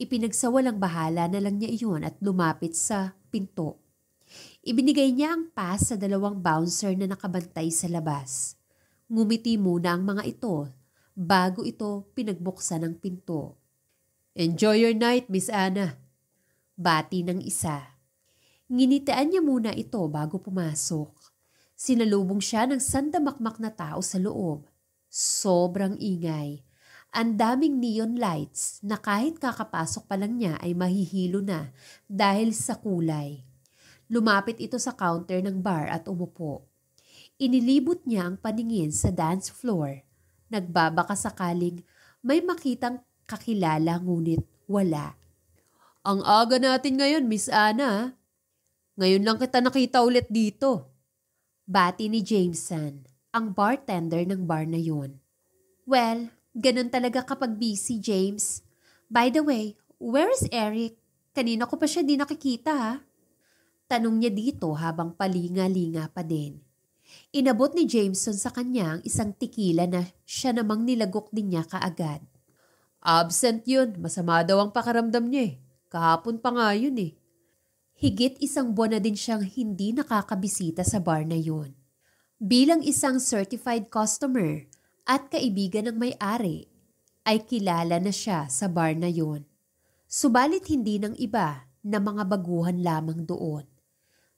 Ipinagsawalang bahala na lang niya iyon at lumapit sa pinto. Ibinigay niya ang pass sa dalawang bouncer na nakabantay sa labas. Ngumiti muna ang mga ito bago ito pinagbuksan ng pinto. Enjoy your night, Miss Anna. Bati ng isa. Nginitaan niya muna ito bago pumasok. Sinalubong siya ng sandamakmak na tao sa loob Sobrang ingay. Ang daming neon lights na kahit kakapasok pa lang niya ay mahihilo na dahil sa kulay. Lumapit ito sa counter ng bar at umupo. Inilibot niya ang paningin sa dance floor. Nagbabaka sakaling may makitang kakilala ngunit wala. Ang aga natin ngayon, Miss Anna. Ngayon lang kita nakita ulit dito. Bati ni Jameson ang bartender ng bar na yun. Well, ganun talaga kapag busy, James. By the way, where is Eric? Kanina ko pa siya di nakikita ha. Tanong niya dito habang palinga-linga pa din. Inabot ni Jameson sa kanya ang isang tikila na siya namang nilagok din niya kaagad. Absent yun. Masama daw ang pakaramdam niya eh. Kahapon pa nga yun eh. Higit isang buwan na din siyang hindi nakakabisita sa bar na yun. Bilang isang certified customer at kaibigan ng may-ari, ay kilala na siya sa bar na yon. Subalit hindi ng iba na mga baguhan lamang doon.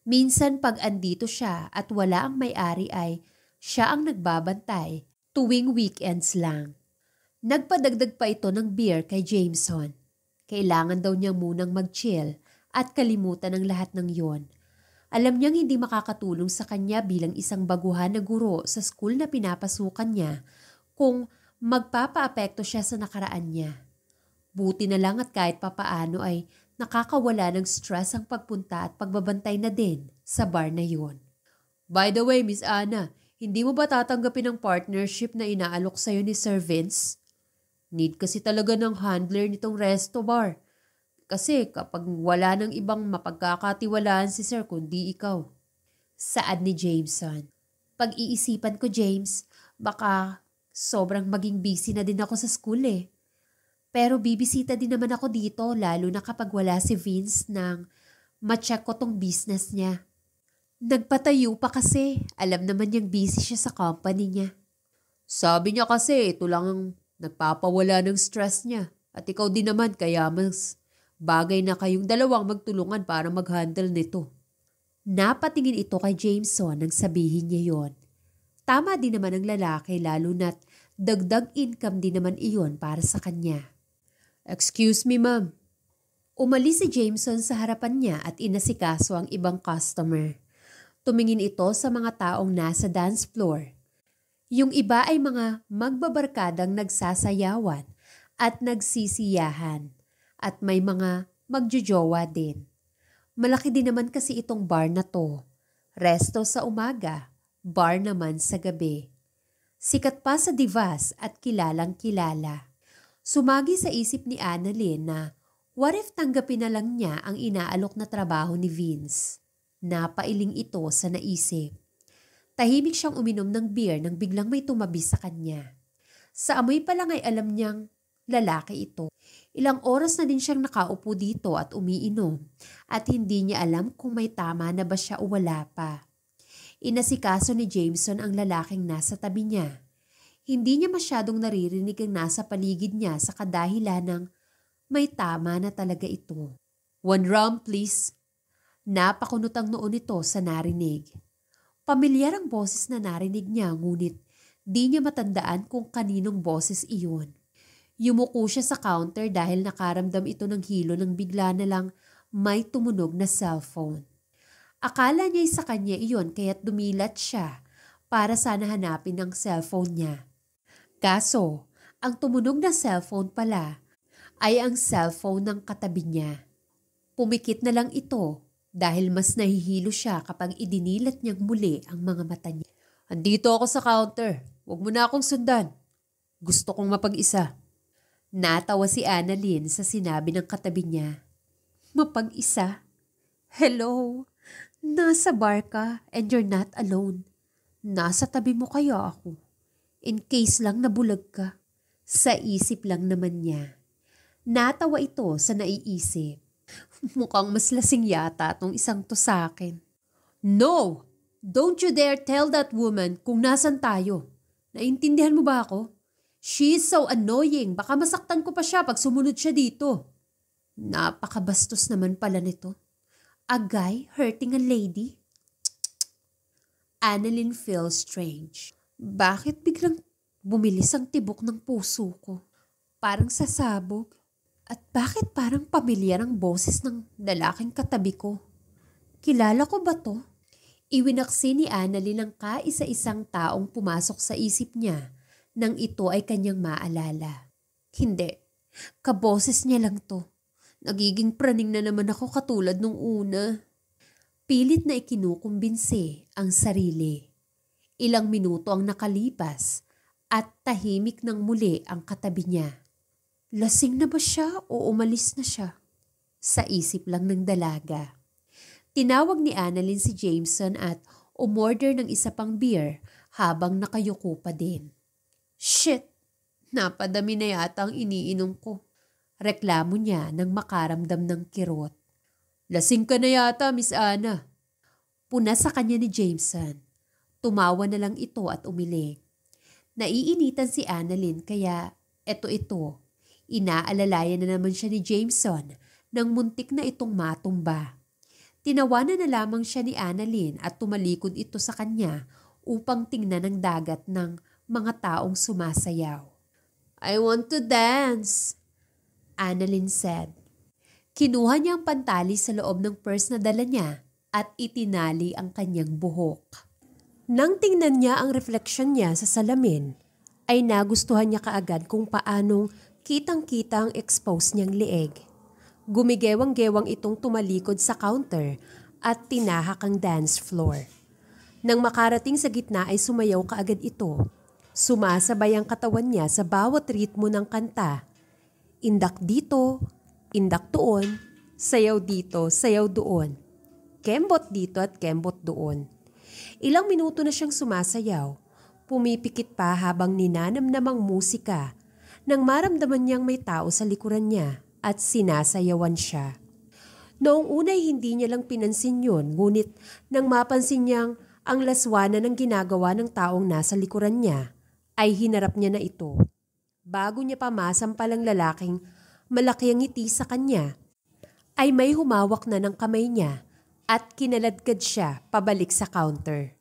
Minsan pag andito siya at wala ang may-ari ay siya ang nagbabantay tuwing weekends lang. Nagpadagdag pa ito ng beer kay Jameson. Kailangan daw niya munang mag-chill at kalimutan ang lahat ng yon alam niyang hindi makakatulong sa kanya bilang isang baguhan na guro sa school na pinapasukan niya kung magpapaapekto siya sa nakaraan niya. Buti na lang at kahit papaano ay nakakawala ng stress ang pagpunta at pagbabantay na din sa bar na yun. By the way, Miss Anna, hindi mo ba tatanggapin ang partnership na inaalok sa'yo ni Sir Vince? Need kasi talaga ng handler nitong resto bar. Kasi kapag wala ng ibang mapagkakatiwalaan si Sir kundi ikaw. Saad ni Jameson. Pag-iisipan ko, James, baka sobrang maging busy na din ako sa school eh. Pero bibisita din naman ako dito lalo na kapag wala si Vince nang matcheck ko tong business niya. Nagpatayo pa kasi. Alam naman niyang busy siya sa company niya. Sabi niya kasi ito lang ang nagpapawala ng stress niya. At ikaw din naman kaya mas Bagay na kayong dalawang magtulungan para mag-handle nito. Napatingin ito kay Jameson nang sabihin niya yon. Tama din naman ang lalaki lalo na't dagdag income din naman iyon para sa kanya. Excuse me ma'am. Umalis si Jameson sa harapan niya at inasikaso ang ibang customer. Tumingin ito sa mga taong nasa dance floor. Yung iba ay mga magbabarkadang nagsasayawan at nagsisiyahan at may mga magjujowa din. Malaki din naman kasi itong bar na to. Resto sa umaga, bar naman sa gabi. Sikat pa sa divas at kilalang kilala. Sumagi sa isip ni Annalyn na what if tanggapin na lang niya ang inaalok na trabaho ni Vince? Napailing ito sa naisip. Tahimik siyang uminom ng beer nang biglang may tumabi sa kanya. Sa amoy pa lang ay alam niyang lalaki ito. Ilang oras na din siyang nakaupo dito at umiinom at hindi niya alam kung may tama na ba siya o wala pa. Inasikaso ni Jameson ang lalaking nasa tabi niya. Hindi niya masyadong naririnig ang nasa paligid niya sa kadahilan ng may tama na talaga ito. One rum, please. Napakunot ang noon nito sa narinig. Pamilyar ang boses na narinig niya ngunit di niya matandaan kung kaninong boses iyon. Yumuko siya sa counter dahil nakaramdam ito ng hilo nang bigla na lang may tumunog na cellphone. Akala niya sa kanya iyon kaya't dumilat siya para sana hanapin ang cellphone niya. Kaso, ang tumunog na cellphone pala ay ang cellphone ng katabi niya. Pumikit na lang ito dahil mas nahihilo siya kapag idinilat niyang muli ang mga mata niya. Andito ako sa counter. Huwag mo na akong sundan. Gusto kong mapag-isa. Natawa si Annalyn sa sinabi ng katabi niya. Mapag-isa. Hello, nasa bar ka and you're not alone. Nasa tabi mo kaya ako. In case lang nabulag ka. Sa isip lang naman niya. Natawa ito sa naiisip. (laughs) Mukhang mas lasing yata tong isang to sa akin. No! Don't you dare tell that woman kung nasan tayo. Naintindihan mo ba ako? She's so annoying. Baka masaktan ko pa siya pag sumunod siya dito. Napakabastos naman pala nito. A guy hurting a lady? Annalyn feels strange. Bakit biglang bumilis ang tibok ng puso ko? Parang sasabog. At bakit parang pamilyar ang boses ng lalaking katabi ko? Kilala ko ba to? Iwinaksi ni Annalyn ang kaisa-isang taong pumasok sa isip niya nang ito ay kanyang maalala. Hindi, kaboses niya lang to. Nagiging praning na naman ako katulad nung una. Pilit na ikinukumbinse ang sarili. Ilang minuto ang nakalipas at tahimik nang muli ang katabi niya. Lasing na ba siya o umalis na siya? Sa isip lang ng dalaga. Tinawag ni Annalyn si Jameson at umorder ng isa pang beer habang nakayuko pa din. Shit! Napadami na yata ang iniinom ko. Reklamo niya nang makaramdam ng kirot. Lasing ka na yata, Miss Anna. Puna sa kanya ni Jameson. Tumawa na lang ito at umiling. Naiinitan si Annalyn kaya eto-ito. Inaalalaya na naman siya ni Jameson nang muntik na itong matumba. Tinawanan na lamang siya ni Annalyn at tumalikod ito sa kanya upang tingnan ang dagat ng mga taong sumasayaw. I want to dance, Annalyn said. Kinuha niya ang pantali sa loob ng purse na dala niya at itinali ang kanyang buhok. Nang tingnan niya ang refleksyon niya sa salamin, ay nagustuhan niya kaagad kung paanong kitang-kita ang expose niyang leeg. Gumigewang-gewang itong tumalikod sa counter at tinahak ang dance floor. Nang makarating sa gitna ay sumayaw kaagad ito Sumasabay ang katawan niya sa bawat ritmo ng kanta. Indak dito, indak doon, sayaw dito, sayaw doon. Kembot dito at kembot doon. Ilang minuto na siyang sumasayaw. Pumipikit pa habang ninanamnamang musika nang maramdaman niyang may tao sa likuran niya at sinasayawan siya. Noong unay hindi niya lang pinansin yun ngunit nang mapansin niyang ang laswana ng ginagawa ng taong nasa likuran niya, ay hinarap niya na ito. Bago niya pamasampalang lalaking malaki ang ngiti sa kanya, ay may humawak na ng kamay niya at kinaladkad siya pabalik sa counter.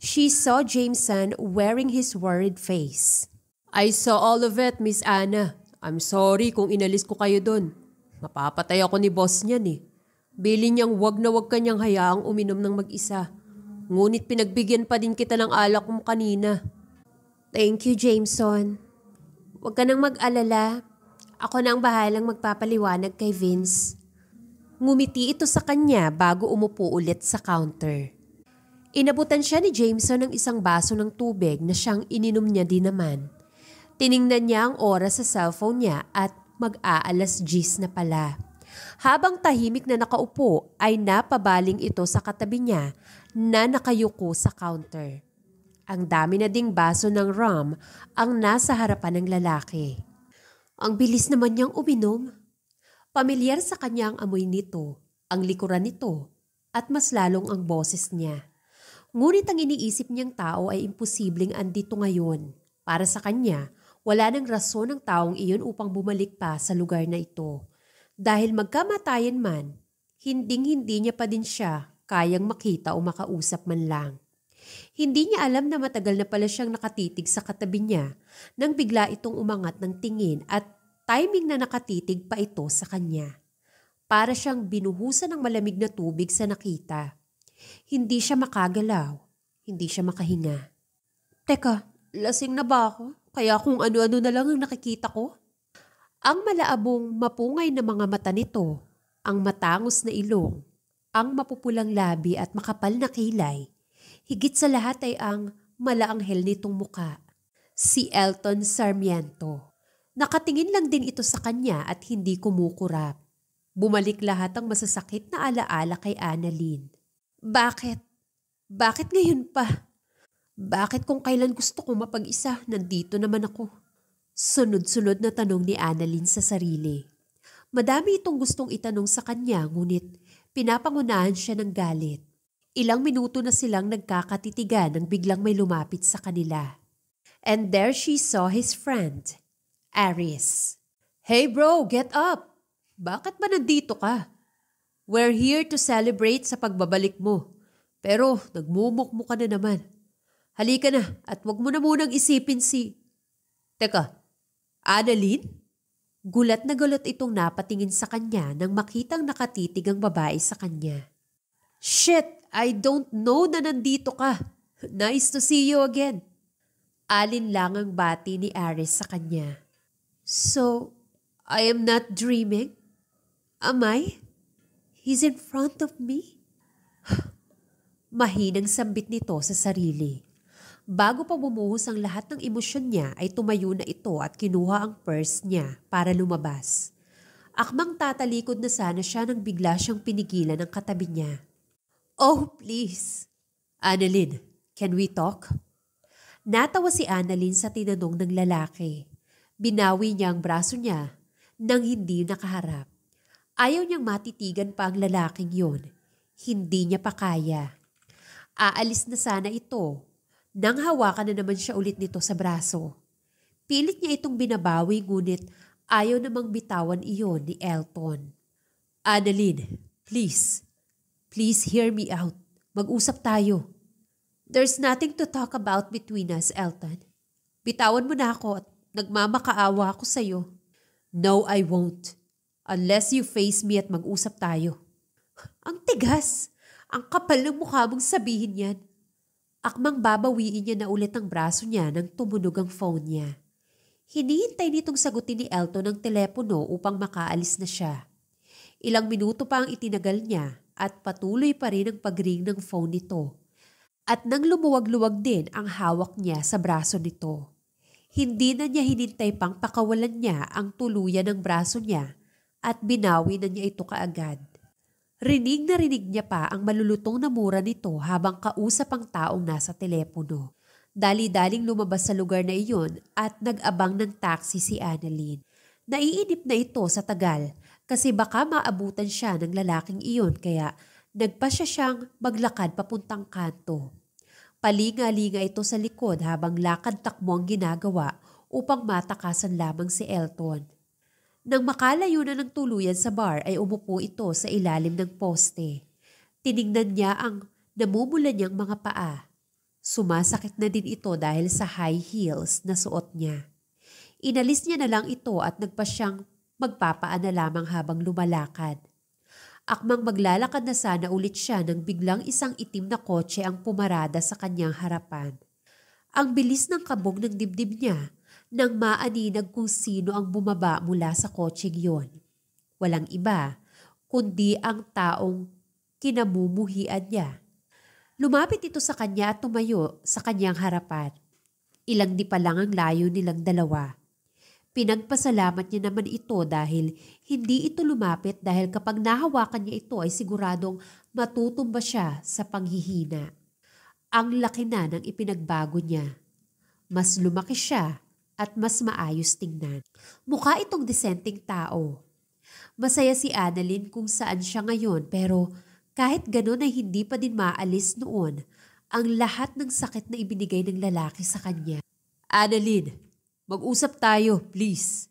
She saw Jameson wearing his worried face. I saw all of it, Miss Anna. I'm sorry kung inalis ko kayo doon. Mapapatay ako ni boss niyan eh. Bili niyang wag na wag kanyang hayaang uminom ng mag-isa. Ngunit pinagbigyan pa din kita ng alak mo kanina. Thank you, Jameson. Huwag ka nang mag-alala. Ako na ang bahalang magpapaliwanag kay Vince. Ngumiti ito sa kanya bago umupo ulit sa counter. Inabutan siya ni Jameson ng isang baso ng tubig na siyang ininom niya din naman. Tiningnan niya ang oras sa cellphone niya at mag-aalas gis na pala. Habang tahimik na nakaupo ay napabaling ito sa katabi niya na nakayuko sa counter. Ang dami na ding baso ng rum ang nasa harapan ng lalaki. Ang bilis naman niyang uminom. Pamilyar sa kanya ang amoy nito, ang likuran nito, at mas lalong ang boses niya. Ngunit ang iniisip niyang tao ay imposibleng andito ngayon. Para sa kanya, wala nang rason ng taong iyon upang bumalik pa sa lugar na ito. Dahil magkamatayan man, hinding-hindi niya pa din siya kayang makita o makausap man lang. Hindi niya alam na matagal na pala siyang nakatitig sa katabi niya nang bigla itong umangat ng tingin at timing na nakatitig pa ito sa kanya. Para siyang binuhusan ng malamig na tubig sa nakita. Hindi siya makagalaw. Hindi siya makahinga. Teka, lasing na ba ako? Kaya kung ano-ano na lang ang nakikita ko? Ang malaabong mapungay na mga mata nito, ang matangos na ilong, ang mapupulang labi at makapal na kilay, Higit sa lahat ay ang malaanghel nitong muka, si Elton Sarmiento. Nakatingin lang din ito sa kanya at hindi kumukurap. Bumalik lahat ang masasakit na alaala kay Annalyn. Bakit? Bakit ngayon pa? Bakit kung kailan gusto ko mapag-isa, nandito naman ako? Sunod-sunod na tanong ni Annalyn sa sarili. Madami itong gustong itanong sa kanya ngunit pinapangunahan siya ng galit. Ilang minuto na silang nagkakatitigan nang biglang may lumapit sa kanila. And there she saw his friend, Aries. Hey bro, get up! Bakit ba nandito ka? We're here to celebrate sa pagbabalik mo. Pero nagmumukmo ka na naman. Halika na at wag mo na munang isipin si... Teka, Adeline? Gulat na gulat itong napatingin sa kanya nang makitang nakatitig ang babae sa kanya. Shit! I don't know na nandito ka. Nice to see you again. Alin lang ang bati ni Aris sa kanya. So, I am not dreaming? Am I? He's in front of me? (sighs) Mahinang sambit nito sa sarili. Bago pa bumuhos ang lahat ng emosyon niya ay tumayo na ito at kinuha ang purse niya para lumabas. Akmang tatalikod na sana siya nang bigla siyang pinigilan ng katabi niya. Oh, please. Annalyn, can we talk? Natawa si Annalyn sa tinanong ng lalaki. Binawi niya ang braso niya nang hindi nakaharap. Ayaw niyang matitigan pa ang lalaking yon. Hindi niya pa kaya. Aalis na sana ito nang hawakan na naman siya ulit nito sa braso. Pilit niya itong binabawi ngunit ayaw namang bitawan iyon ni Elton. Adeline, please, Please hear me out. Mag-usap tayo. There's nothing to talk about between us, Elton. Bitawan mo na ako at nagmamakaawa ako sa'yo. No, I won't. Unless you face me at mag-usap tayo. Ang tigas! Ang kapal ng mukha mong sabihin yan. Akmang babawiin niya na ulit ang braso niya nang tumunog ang phone niya. Hinihintay nitong sagutin ni Elton ang telepono upang makaalis na siya. Ilang minuto pa ang itinagal niya at patuloy pa rin ang pagring ng phone nito. At nang lumuwag-luwag din ang hawak niya sa braso nito. Hindi na niya hinintay pang pakawalan niya ang tuluyan ng braso niya at binawi na niya ito kaagad. Rinig na rinig niya pa ang malulutong na mura nito habang kausap ang taong nasa telepono. Dali-daling lumabas sa lugar na iyon at nag-abang ng taxi si Annalyn. Naiinip na ito sa tagal kasi baka maabutan siya ng lalaking iyon kaya nagpasya siyang maglakad papuntang kanto. Palinga-linga ito sa likod habang lakad-takbo ang ginagawa upang matakasan lamang si Elton. Nang makalayo na ng tuluyan sa bar ay umupo ito sa ilalim ng poste. Tiningnan niya ang namumula niyang mga paa. Sumasakit na din ito dahil sa high heels na suot niya. Inalis niya na lang ito at nagpa siyang magpapaada lamang habang lumalakad. Akmang maglalakad na sana ulit siya nang biglang isang itim na kotse ang pumarada sa kanyang harapan. Ang bilis ng kabog ng dibdib niya nang maaninag kung sino ang bumaba mula sa kotse yon. Walang iba, kundi ang taong kinamumuhian niya. Lumapit ito sa kanya at tumayo sa kanyang harapan. Ilang di pa lang ang layo nilang dalawa. Pinagpasalamat niya naman ito dahil hindi ito lumapit dahil kapag nahawakan niya ito ay siguradong matutumba siya sa panghihina. Ang laki na ng ipinagbago niya. Mas lumaki siya at mas maayos tingnan. Mukha itong disenteng tao. Masaya si Adeline kung saan siya ngayon pero kahit ganoon ay hindi pa din maalis noon ang lahat ng sakit na ibinigay ng lalaki sa kanya. Annalyn, Mag-usap tayo, please.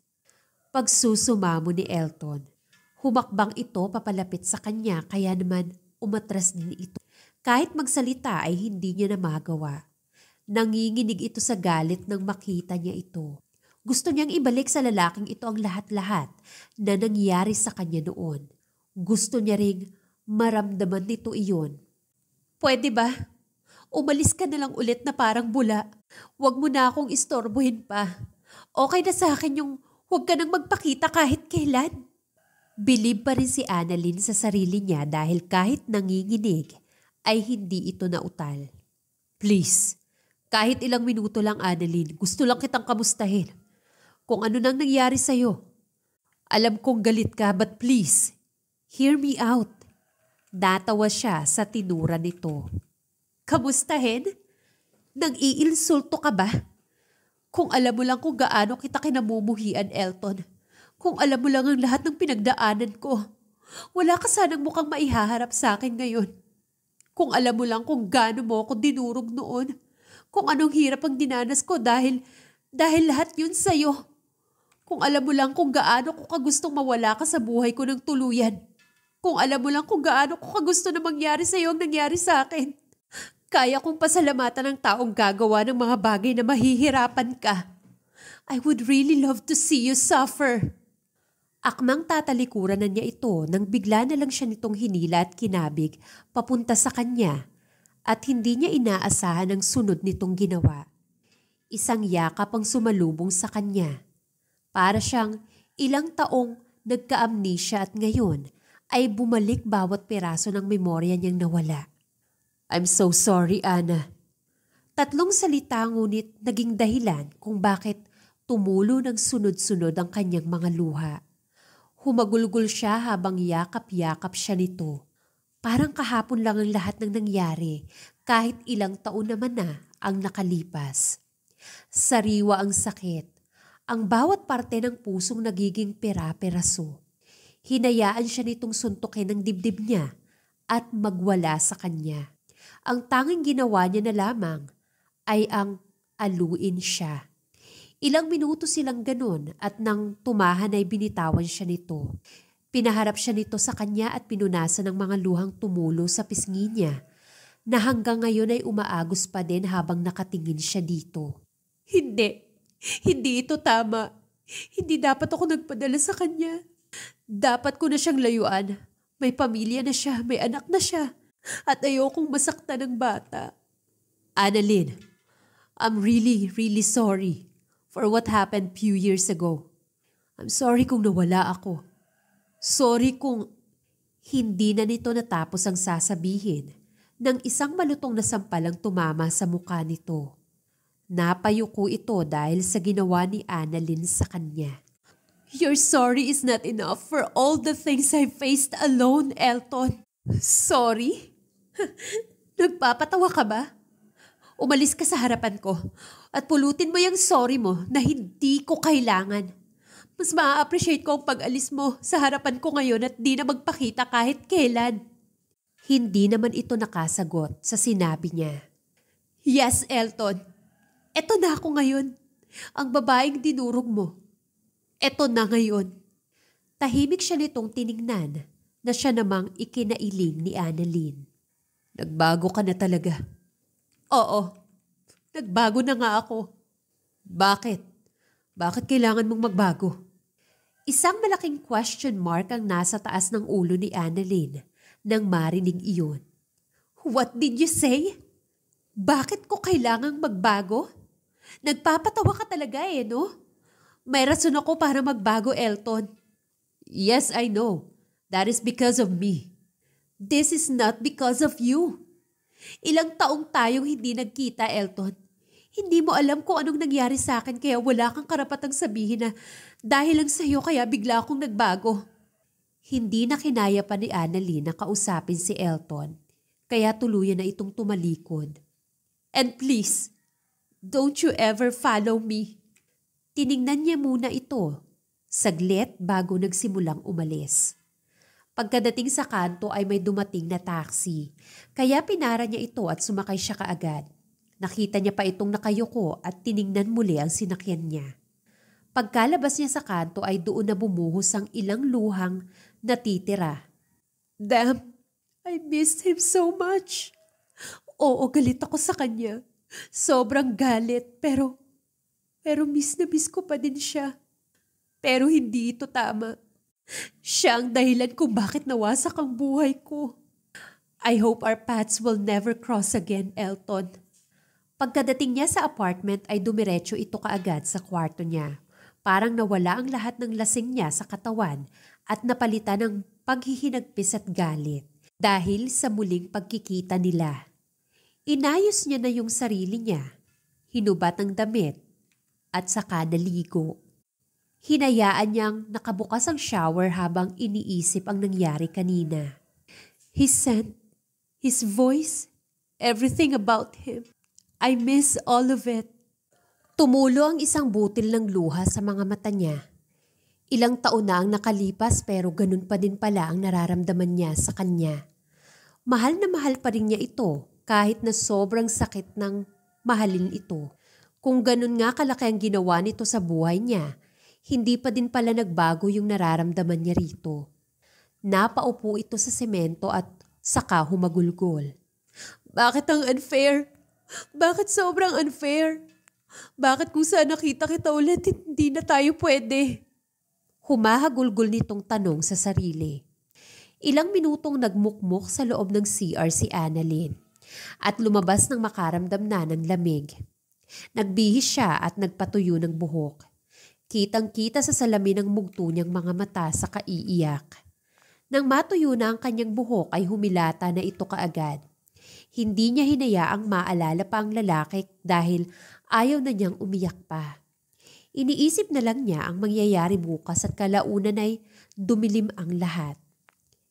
Pagsusumamo ni Elton. Humakbang ito papalapit sa kanya kaya naman umatras din ito. Kahit magsalita ay hindi niya na magawa. Nanginginig ito sa galit nang makita niya ito. Gusto niyang ibalik sa lalaking ito ang lahat-lahat na nangyari sa kanya noon. Gusto niya ring maramdaman nito iyon. Pwede ba? Umalis ka na lang ulit na parang bula. Huwag mo na akong istorbohin pa. Okay na sa akin yung huwag ka nang magpakita kahit kailan. Bilib pa rin si Annalyn sa sarili niya dahil kahit nanginginig ay hindi ito nautal. Please, kahit ilang minuto lang Annalyn, gusto lang kitang kamustahin. Kung ano nang nangyari sa'yo. Alam kong galit ka but please, hear me out. Natawa siya sa tinura nito. Kamustahin? Nag-iinsulto ka ba? Kung alam mo lang kung gaano kita kinamumuhian, Elton. Kung alam mo lang ang lahat ng pinagdaanan ko. Wala ka sanang mukhang maihaharap sa akin ngayon. Kung alam mo lang kung gaano mo ako dinurog noon. Kung anong hirap ang dinanas ko dahil, dahil lahat yun sa'yo. Kung alam mo lang kung gaano ko kagustong mawala ka sa buhay ko ng tuluyan. Kung alam mo lang kung gaano ko kagusto na mangyari sa'yo ang nangyari sa akin. Kaya kong pasalamatan ng taong gagawa ng mga bagay na mahihirapan ka. I would really love to see you suffer. Akmang tatalikuran na niya ito nang bigla na lang siya nitong hinila at kinabig papunta sa kanya at hindi niya inaasahan ang sunod nitong ginawa. Isang yakap ang sumalubong sa kanya. Para siyang ilang taong nagka-amnesia at ngayon ay bumalik bawat piraso ng memorya niyang nawala. I'm so sorry, Anna. Tatlong salita ngunit naging dahilan kung bakit tumulo ng sunod-sunod ang kanyang mga luha. Humagulgol siya habang yakap-yakap siya nito. Parang kahapon lang ang lahat ng nangyari kahit ilang taon naman na ang nakalipas. Sariwa ang sakit. Ang bawat parte ng pusong nagiging pera-peraso. Hinayaan siya nitong suntukin ng dibdib niya at magwala sa kanya. Ang tanging ginawa niya na lamang ay ang aluin siya. Ilang minuto silang ganun at nang tumahan ay binitawan siya nito. Pinaharap siya nito sa kanya at pinunasan ng mga luhang tumulo sa pisngi niya na hanggang ngayon ay umaagos pa din habang nakatingin siya dito. Hindi. Hindi ito tama. Hindi dapat ako nagpadala sa kanya. Dapat ko na siyang layuan. May pamilya na siya, may anak na siya at ayokong masakta ng bata. Annalyn, I'm really, really sorry for what happened few years ago. I'm sorry kung nawala ako. Sorry kung hindi na nito natapos ang sasabihin nang isang malutong na sampalang tumama sa mukha nito. Napayuko ito dahil sa ginawa ni Annalyn sa kanya. Your sorry is not enough for all the things I faced alone, Elton. Sorry? Nagpapatawa ka ba? Umalis ka sa harapan ko at pulutin mo yung sorry mo na hindi ko kailangan. Mas maa-appreciate ko ang pag-alis mo sa harapan ko ngayon at di na magpakita kahit kailan. Hindi naman ito nakasagot sa sinabi niya. Yes, Elton. Eto na ako ngayon. Ang babaeng dinurog mo. Eto na ngayon. Tahimik siya nitong tiningnan na siya namang ikinailing ni Annalyn. Nagbago ka na talaga. Oo, nagbago na nga ako. Bakit? Bakit kailangan mong magbago? Isang malaking question mark ang nasa taas ng ulo ni Annalyn nang marinig iyon. What did you say? Bakit ko kailangang magbago? Nagpapatawa ka talaga eh, no? May rason ako para magbago, Elton. Yes, I know. That is because of me. This is not because of you. Ilang taong tayong hindi nagkita, Elton. Hindi mo alam kung anong nangyari sa akin kaya wala kang karapatang sabihin na dahil lang sa'yo kaya bigla akong nagbago. Hindi na kinaya pa ni Annalie na kausapin si Elton kaya tuluyan na itong tumalikod. And please, don't you ever follow me. Tiningnan niya muna ito, saglit bago nagsimulang umalis. Pagkadating sa kanto ay may dumating na taxi. Kaya pinara niya ito at sumakay siya kaagad. Nakita niya pa itong nakayuko at tiningnan muli ang sinakyan niya. Pagkalabas niya sa kanto ay doon na bumuhos ang ilang luhang natitira. Damn, I missed him so much. Oo, galit ako sa kanya. Sobrang galit, pero, pero miss na miss ko pa din siya. Pero hindi ito tama. Siya ang dahilan kung bakit nawasak ang buhay ko. I hope our paths will never cross again, Elton. Pagkadating niya sa apartment ay dumiretso ito kaagad sa kwarto niya. Parang nawala ang lahat ng lasing niya sa katawan at napalitan ng paghihinagpis at galit dahil sa muling pagkikita nila. Inayos niya na yung sarili niya, hinubat ang damit at saka naligo. Hinayaan niyang nakabukas ang shower habang iniisip ang nangyari kanina. His scent, his voice, everything about him. I miss all of it. Tumulo ang isang butil ng luha sa mga mata niya. Ilang taon na ang nakalipas pero ganun pa din pala ang nararamdaman niya sa kanya. Mahal na mahal pa rin niya ito kahit na sobrang sakit ng mahalin ito. Kung ganun nga kalaki ang ginawa nito sa buhay niya, hindi pa din pala nagbago yung nararamdaman niya rito. Napaupo ito sa semento at saka humagulgol. Bakit ang unfair? Bakit sobrang unfair? Bakit kung saan nakita kita ulit, hindi na tayo pwede? Humahagulgol nitong tanong sa sarili. Ilang minutong nagmukmok sa loob ng CR si Annalyn at lumabas ng makaramdam na ng lamig. Nagbihis siya at nagpatuyo ng buhok. Kitang-kita sa salamin ang mugto niyang mga mata sa kaiiyak. Nang matuyo na ang kanyang buhok ay humilata na ito kaagad. Hindi niya hinayaang maalala pa ang lalaki dahil ayaw na niyang umiyak pa. Iniisip na lang niya ang mangyayari bukas at kalaunan ay dumilim ang lahat.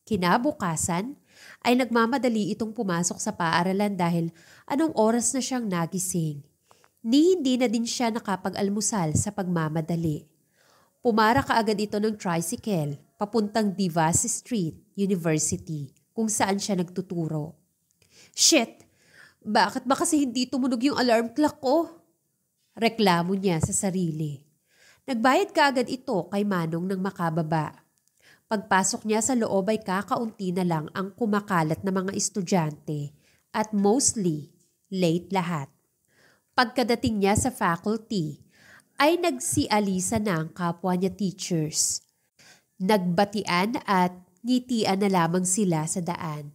Kinabukasan ay nagmamadali itong pumasok sa paaralan dahil anong oras na siyang nagising ni hindi na din siya nakapag-almusal sa pagmamadali. Pumara agad ito ng tricycle papuntang Divasi Street University kung saan siya nagtuturo. Shit! Bakit ba kasi hindi tumunog yung alarm clock ko? Reklamo niya sa sarili. Nagbayad kaagad ito kay Manong ng makababa. Pagpasok niya sa loob ay kakaunti na lang ang kumakalat na mga estudyante at mostly late lahat. Pagkadating niya sa faculty, ay nagsialisa na ang kapwa niya teachers. Nagbatian at ngitian na lamang sila sa daan.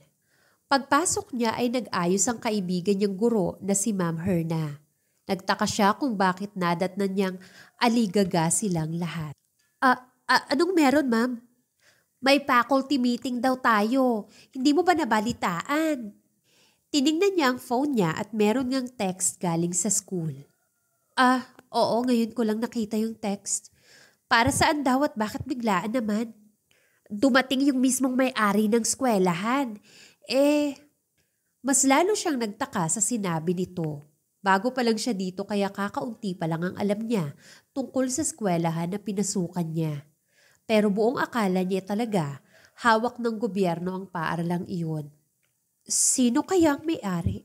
Pagpasok niya ay nag-ayos ang kaibigan niyang guro na si Ma'am Herna. Nagtaka siya kung bakit nadat na niyang aligaga silang lahat. Ah, ah, anong meron ma'am? May faculty meeting daw tayo. Hindi mo ba nabalitaan? Tinignan niya ang phone niya at meron ngang text galing sa school. Ah, oo, ngayon ko lang nakita yung text. Para saan daw at bakit biglaan naman? Dumating yung mismong may-ari ng skwelahan. Eh, mas lalo siyang nagtaka sa sinabi nito. Bago pa lang siya dito kaya kakaunti pa lang ang alam niya tungkol sa skwelahan na pinasukan niya. Pero buong akala niya talaga hawak ng gobyerno ang paaralang iyon. Sino kaya ang may-ari?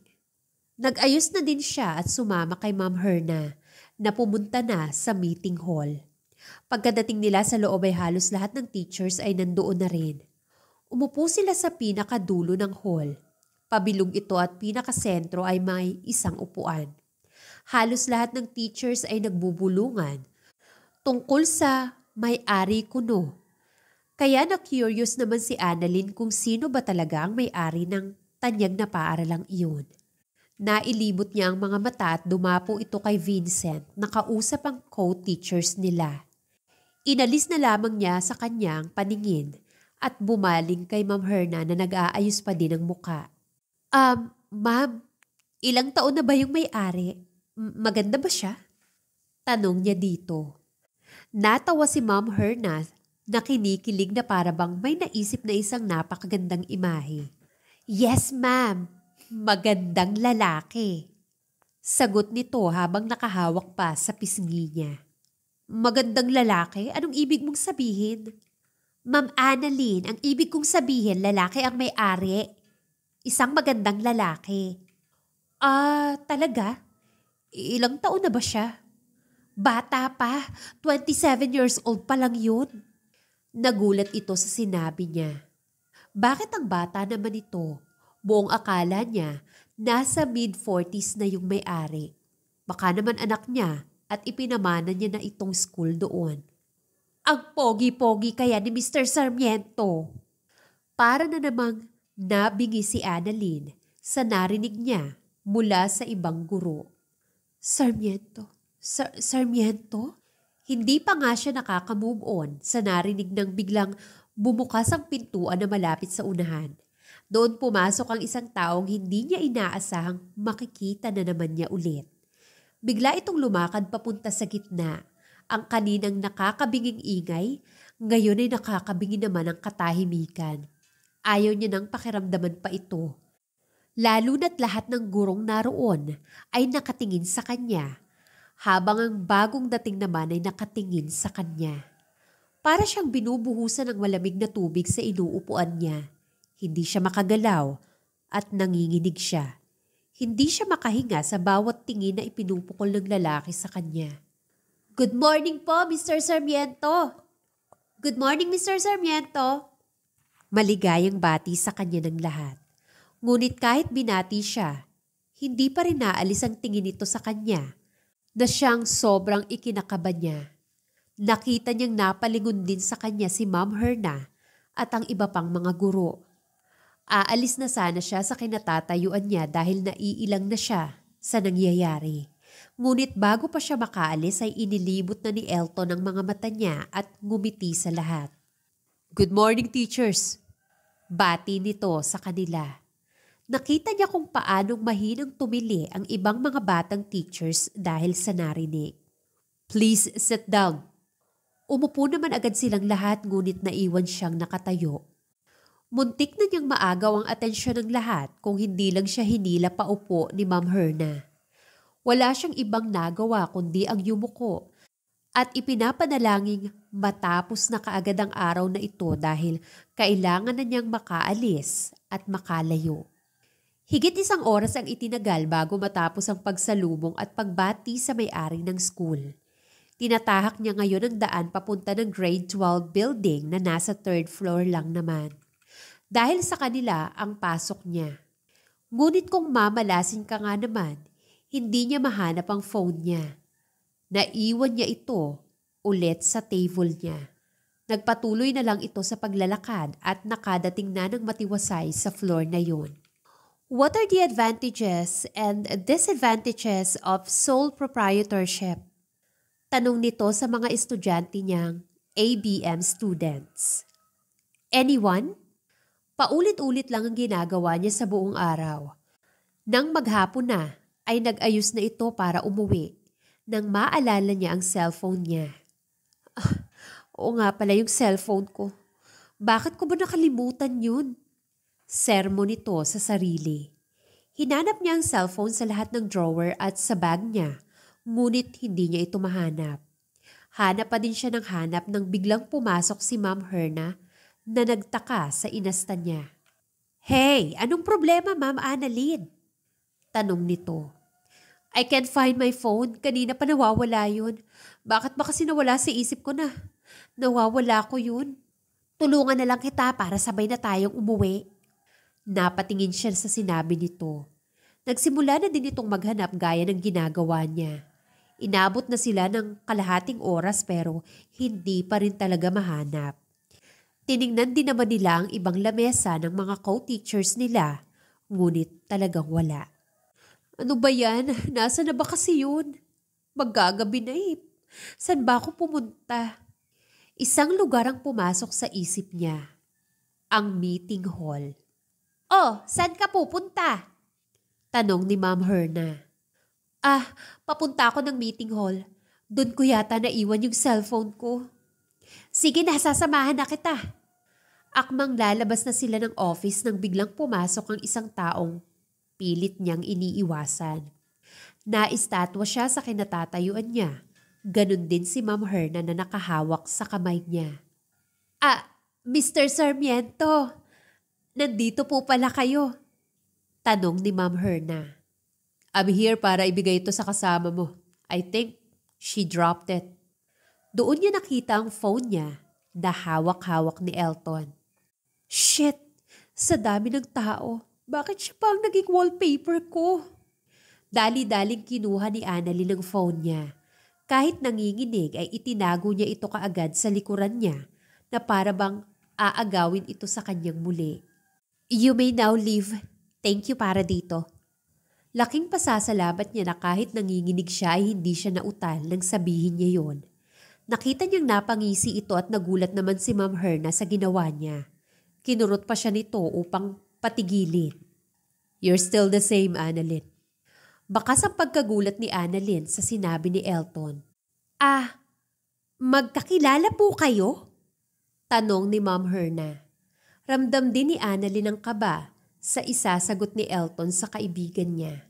Nag-ayos na din siya at sumama kay Ma'am Herna na pumunta na sa meeting hall. Pagkadating nila sa loob ay halos lahat ng teachers ay nandoon na rin. Umupo sila sa pinakadulo ng hall. Pabilog ito at pinakasentro ay may isang upuan. Halos lahat ng teachers ay nagbubulungan tungkol sa may-ari kuno. Kaya na-curious naman si Annalyn kung sino ba talaga ang may-ari ng kanyang napaaralang iyon. Nailibot niya ang mga mata at dumapo ito kay Vincent na kausap ang co-teachers nila. Inalis na lamang niya sa kanyang paningin at bumaling kay Ma'am Herna na nag-aayos pa din ang muka. Um, ma'am, ilang taon na ba yung may-ari? Maganda ba siya? Tanong niya dito. Natawa si Ma'am Herna na kinikilig na parabang may naisip na isang napakagandang imahe. Yes, ma'am. Magandang lalaki. Sagot nito habang nakahawak pa sa pisngi niya. Magandang lalaki? Anong ibig mong sabihin? Ma'am Annalyn, ang ibig kong sabihin lalaki ang may-ari. Isang magandang lalaki. Ah, talaga? Ilang taon na ba siya? Bata pa. 27 years old pa lang yun. Nagulat ito sa sinabi niya. Bakit ang bata naman ito? Buong akala niya, nasa mid-40s na yung may-ari. Baka naman anak niya at ipinamana niya na itong school doon. Ang pogi-pogi kaya ni Mr. Sarmiento. Para na namang nabingi si Annalyn sa narinig niya mula sa ibang guro. Sarmiento? Sar Sarmiento? Hindi pa nga siya nakaka-move on sa narinig ng biglang Bumukas ang pintuan na malapit sa unahan. Doon pumasok ang isang taong hindi niya inaasahang makikita na naman niya ulit. Bigla itong lumakad papunta sa gitna. Ang kaninang nakakabinging ingay, ngayon ay nakakabingi naman ang katahimikan. Ayaw niya nang pakiramdaman pa ito. Lalo na't lahat ng gurong naroon ay nakatingin sa kanya, habang ang bagong dating naman ay nakatingin sa kanya. Para siyang binubuhusan ng malamig na tubig sa inuupuan niya. Hindi siya makagalaw at nanginginig siya. Hindi siya makahinga sa bawat tingin na ipinupukol ng lalaki sa kanya. Good morning po, Mr. Sarmiento! Good morning, Mr. Sarmiento! Maligayang bati sa kanya ng lahat. Ngunit kahit binati siya, hindi pa rin naalis ang tingin nito sa kanya na siyang sobrang ikinakaba niya. Nakita niyang napalingon din sa kanya si Ma'am Herna at ang iba pang mga guro. Aalis na sana siya sa kinatatayuan niya dahil naiilang na siya sa nangyayari. Ngunit bago pa siya makaalis ay inilibot na ni Elton ang mga mata niya at ngumiti sa lahat. Good morning teachers! Bati nito sa kanila. Nakita niya kung paanong mahinang tumili ang ibang mga batang teachers dahil sa narinig. Please sit down. Umupo naman agad silang lahat ngunit naiwan siyang nakatayo. Muntik na niyang maagaw ang atensyon ng lahat kung hindi lang siya hinila paupo ni Ma'am Herna. Wala siyang ibang nagawa kundi ang yumuko at ipinapanalangin matapos na kaagad ang araw na ito dahil kailangan na niyang makaalis at makalayo. Higit isang oras ang itinagal bago matapos ang pagsalubong at pagbati sa may-ari ng school. Tinatahak niya ngayon ang daan papunta ng grade 12 building na nasa third floor lang naman. Dahil sa kanila ang pasok niya. Ngunit kung mamalasin ka nga naman, hindi niya mahanap ang phone niya. Naiwan niya ito ulit sa table niya. Nagpatuloy na lang ito sa paglalakad at nakadating na ng matiwasay sa floor na yon. What are the advantages and disadvantages of sole proprietorship? Tanong nito sa mga estudyante niyang ABM students. Anyone? Paulit-ulit lang ang ginagawa niya sa buong araw. Nang maghapon na, ay nag-ayos na ito para umuwi nang maalala niya ang cellphone niya. Ah, oo nga pala yung cellphone ko. Bakit ko ba nakalimutan yun? Sermon ito sa sarili. Hinanap niya ang cellphone sa lahat ng drawer at sa bag niya ngunit hindi niya ito mahanap. Hanap pa din siya ng hanap nang biglang pumasok si Ma'am Herna na nagtaka sa inasta niya. Hey, anong problema Ma'am Annalyn? Tanong nito. I can't find my phone. Kanina pa nawawala yun. Bakit ba kasi nawala sa isip ko na? Nawawala ko yun. Tulungan na lang kita para sabay na tayong umuwi. Napatingin siya sa sinabi nito. Nagsimula na din itong maghanap gaya ng ginagawa niya. Inabot na sila ng kalahating oras pero hindi pa rin talaga mahanap. Tiningnan din naman nila ang ibang lamesa ng mga co-teachers nila, ngunit talagang wala. Ano ba yan? Nasa na ba kasi yun? Maggagabi na eh. San ba ako pumunta? Isang lugar ang pumasok sa isip niya. Ang meeting hall. Oh, saan ka pupunta? Tanong ni Ma'am Herna. Ah, papunta ako ng meeting hall. Doon ko yata naiwan yung cellphone ko. Sige na, sasamahan na kita. Akmang lalabas na sila ng office nang biglang pumasok ang isang taong pilit niyang iniiwasan. Naistatwa siya sa kinatatayuan niya. Ganon din si Ma'am Herna na nakahawak sa kamay niya. Ah, Mr. Sarmiento, nandito po pala kayo. Tanong ni Ma'am Herna. I'm here para ibigay ito sa kasama mo. I think she dropped it. Doon niya nakita ang phone niya na hawak-hawak ni Elton. Shit! Sa dami ng tao, bakit siya pang naging wallpaper ko? Dali-daling kinuha ni Annalyn ang phone niya. Kahit nanginginig ay itinago niya ito kaagad sa likuran niya na para bang aagawin ito sa kanyang muli. You may now leave. Thank you para dito. Laking pasasalamat niya na kahit nanginginig siya ay hindi siya nautal nang sabihin niya yon. Nakita niyang napangisi ito at nagulat naman si Ma'am Herna sa ginawa niya. Kinurot pa siya nito upang patigilin. You're still the same, Annalyn. Baka sa pagkagulat ni Annalyn sa sinabi ni Elton. Ah, magkakilala po kayo? Tanong ni Ma'am Herna. Ramdam din ni Annalyn ang kaba sa isasagot ni Elton sa kaibigan niya.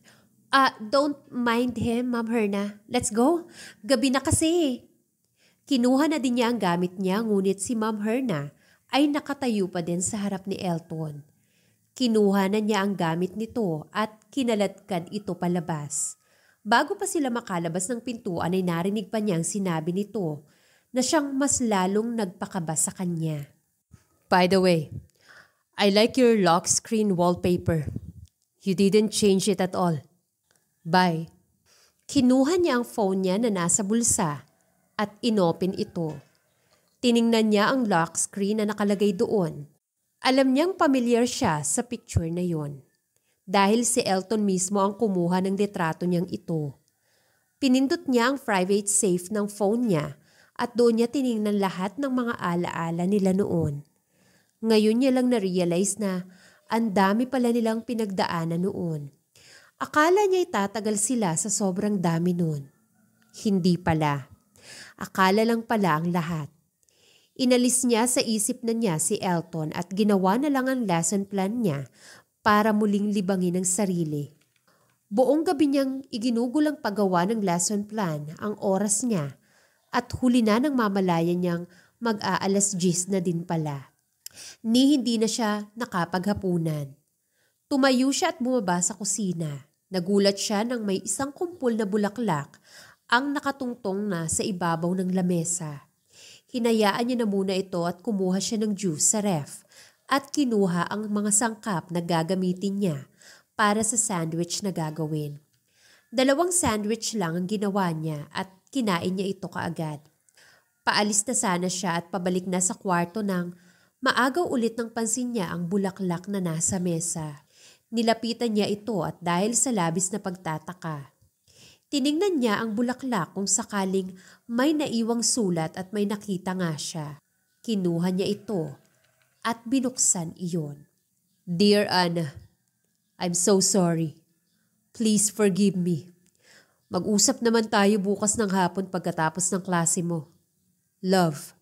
Uh, don't mind him, Ma'am Herna. Let's go. Gabi na kasi. Kinuha na din niya ang gamit niya ngunit si Ma'am Herna ay nakatayo pa din sa harap ni Elton. Kinuha na niya ang gamit nito at kinalatkan ito palabas. Bago pa sila makalabas ng pintuan ay narinig pa niya ang sinabi nito na siyang mas lalong nagpakaba sa kanya. By the way, I like your lock screen wallpaper. You didn't change it at all. Bye. Kinuha niya ang phone niya na nasa bulsa at inopen ito. Tiningnan niya ang lock screen na nakalagay doon. Alam niyang pamilyar siya sa picture na yon. Dahil si Elton mismo ang kumuha ng detrato niyang ito. Pinindot niya ang private safe ng phone niya at doon niya tiningnan lahat ng mga alaala nila noon. Ngayon niya lang na-realize na ang dami pala nilang pinagdaanan noon. Akala niya tatagal sila sa sobrang dami noon. Hindi pala. Akala lang pala ang lahat. Inalis niya sa isip na niya si Elton at ginawa na lang ang lesson plan niya para muling libangin ang sarili. Buong gabi niyang iginugol ang paggawa ng lesson plan, ang oras niya, at huli na nang mamalaya niyang mag-aalas gis na din pala. Ni hindi na siya nakapaghapunan. Tumayo siya at bumaba sa kusina. Nagulat siya nang may isang kumpol na bulaklak ang nakatungtong na sa ibabaw ng lamesa. Hinayaan niya na muna ito at kumuha siya ng juice sa ref at kinuha ang mga sangkap na gagamitin niya para sa sandwich na gagawin. Dalawang sandwich lang ang ginawa niya at kinain niya ito kaagad. Paalis na sana siya at pabalik na sa kwarto nang maagaw ulit ng pansin niya ang bulaklak na nasa mesa. Nilapitan niya ito at dahil sa labis na pagtataka. Tiningnan niya ang bulaklak kung sakaling may naiwang sulat at may nakita nga siya. Kinuha niya ito at binuksan iyon. Dear Anna, I'm so sorry. Please forgive me. Mag-usap naman tayo bukas ng hapon pagkatapos ng klase mo. Love,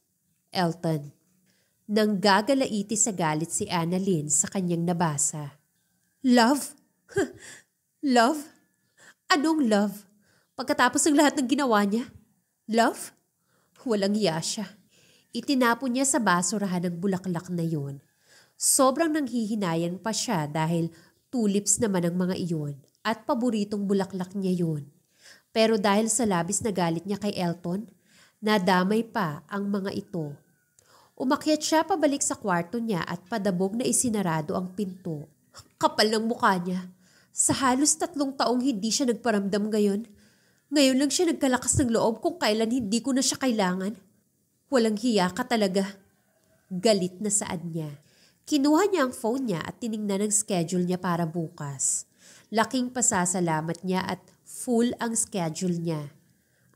Elton. Nang gagalaiti sa galit si Annalyn sa kanyang nabasa. Love? love? Anong love? Pagkatapos ng lahat ng ginawa niya? Love? Walang iya siya. Itinapon niya sa basurahan ng bulaklak na yon. Sobrang nanghihinayan pa siya dahil tulips naman ang mga iyon at paboritong bulaklak niya yon. Pero dahil sa labis na galit niya kay Elton, nadamay pa ang mga ito. Umakyat siya pabalik sa kwarto niya at padabog na isinarado ang pinto Kapal ng mukha niya. Sa halos tatlong taong hindi siya nagparamdam ngayon, ngayon lang siya nagkalakas ng loob kung kailan hindi ko na siya kailangan. Walang hiya ka talaga. Galit na saad niya. Kinuha niya ang phone niya at tiningnan ang schedule niya para bukas. Laking pasasalamat niya at full ang schedule niya.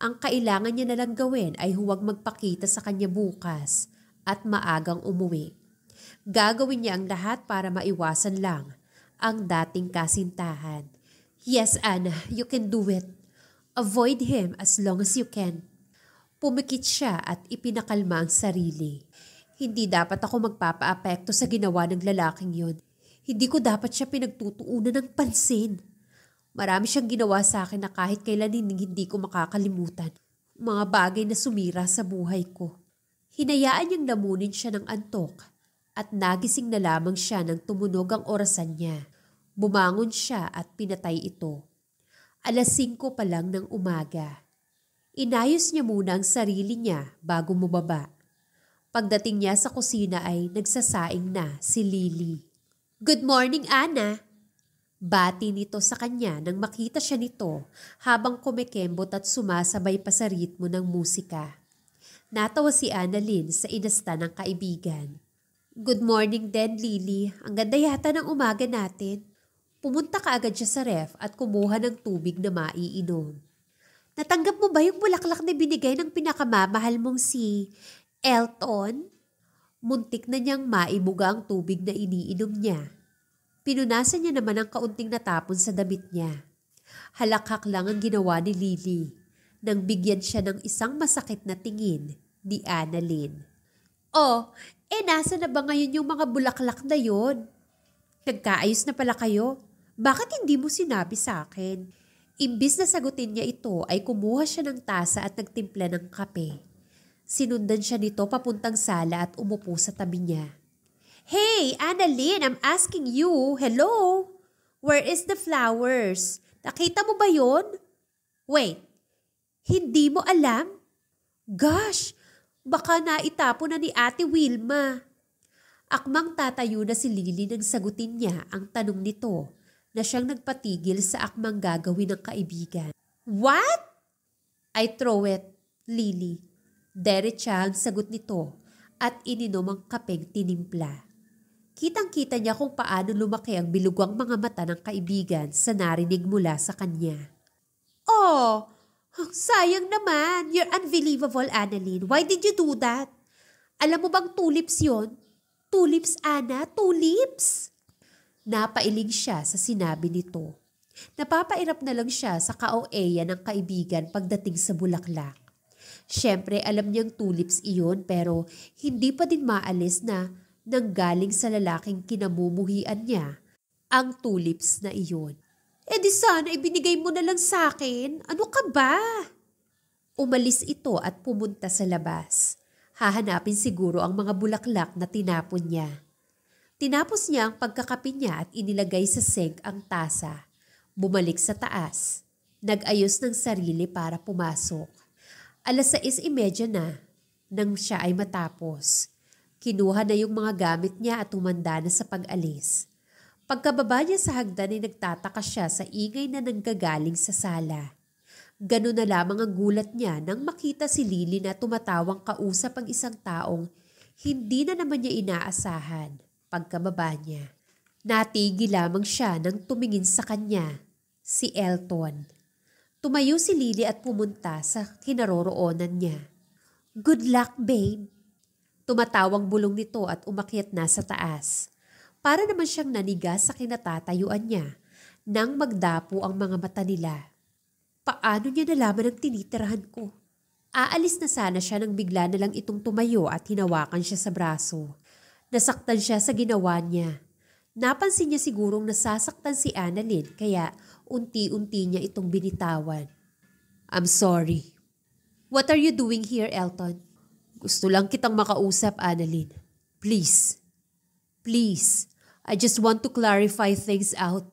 Ang kailangan niya nalang gawin ay huwag magpakita sa kanya bukas at maagang umuwi. Gagawin niya ang lahat para maiwasan lang ang dating kasintahan. Yes, Anna, you can do it. Avoid him as long as you can. Pumikit siya at ipinakalma ang sarili. Hindi dapat ako magpapaapekto sa ginawa ng lalaking yon. Hindi ko dapat siya pinagtutuunan ng pansin. Marami siyang ginawa sa akin na kahit kailan hindi ko makakalimutan. Mga bagay na sumira sa buhay ko. Hinayaan niyang lamunin siya ng antok at nagising na lamang siya nang tumunog ang orasan niya. Bumangon siya at pinatay ito. Alas 5 pa lang ng umaga. Inayos niya muna ang sarili niya bago mababa. Pagdating niya sa kusina ay nagsasaing na si Lily. Good morning, Anna! Bati nito sa kanya nang makita siya nito habang kumekembot at sumasabay pa sa ritmo ng musika. Natawa si Annalyn sa inasta ng kaibigan. Good morning then, Lily. Ang ganda yata ng umaga natin. Pumunta ka agad siya sa ref at kumuha ng tubig na maiinom. Natanggap mo ba yung bulaklak na binigay ng pinakamamahal mong si Elton? Muntik na niyang maibuga ang tubig na iniinom niya. Pinunasan niya naman ang kaunting natapon sa damit niya. Halakhak lang ang ginawa ni Lily nang bigyan siya ng isang masakit na tingin ni Annalyn. Oh, eh nasa na ba ngayon yung mga bulaklak na yon? Nagkaayos na pala kayo. Bakit hindi mo sinabi sa akin? Imbis na sagutin niya ito ay kumuha siya ng tasa at nagtimpla ng kape. Sinundan siya nito papuntang sala at umupo sa tabi niya. Hey, Annalyn, I'm asking you. Hello? Where is the flowers? Nakita mo ba yon? Wait, hindi mo alam? Gosh, Baka naitapon na ni Ate Wilma. Akmang tatayo na si Lili nang sagutin niya ang tanong nito na siyang nagpatigil sa akmang gagawin ng kaibigan. What? I throw it, Lily. Derecha ang sagot nito at ininom ang kapeng tinimpla. Kitang-kita niya kung paano lumaki ang bilugwang mga mata ng kaibigan sa narinig mula sa kanya. Oh, ang sayang naman. You're unbelievable, Annalyn. Why did you do that? Alam mo bang tulips yon? Tulips, Ana? Tulips? Napailing siya sa sinabi nito. Napapairap na lang siya sa kaoeya ng kaibigan pagdating sa bulaklak. Siyempre, alam niyang tulips iyon pero hindi pa din maalis na nanggaling sa lalaking kinamumuhian niya ang tulips na iyon. E di sana ibinigay eh, mo na lang sa akin. Ano ka ba? Umalis ito at pumunta sa labas. Hahanapin siguro ang mga bulaklak na tinapon niya. Tinapos niya ang pagkakape niya at inilagay sa sink ang tasa. Bumalik sa taas. Nag-ayos ng sarili para pumasok. Alas 6.30 na nang siya ay matapos. Kinuha na yung mga gamit niya at tumanda na sa pag-alis. Pagkababa niya sa hagdan ay nagtataka siya sa ingay na nanggagaling sa sala. Ganun na lamang ang gulat niya nang makita si Lily na tumatawang kausap ang isang taong hindi na naman niya inaasahan pagkababa niya. Natigil lamang siya nang tumingin sa kanya, si Elton. Tumayo si Lily at pumunta sa kinaroroonan niya. Good luck, babe! Tumatawang bulong nito at umakyat na sa taas para naman siyang naniga sa kinatatayuan niya nang magdapo ang mga mata nila. Paano niya nalaman ang tinitirahan ko? Aalis na sana siya nang bigla na lang itong tumayo at hinawakan siya sa braso. Nasaktan siya sa ginawa niya. Napansin niya sigurong nasasaktan si Annalyn kaya unti-unti niya itong binitawan. I'm sorry. What are you doing here, Elton? Gusto lang kitang makausap, Annalyn. Please. Please. I just want to clarify things out.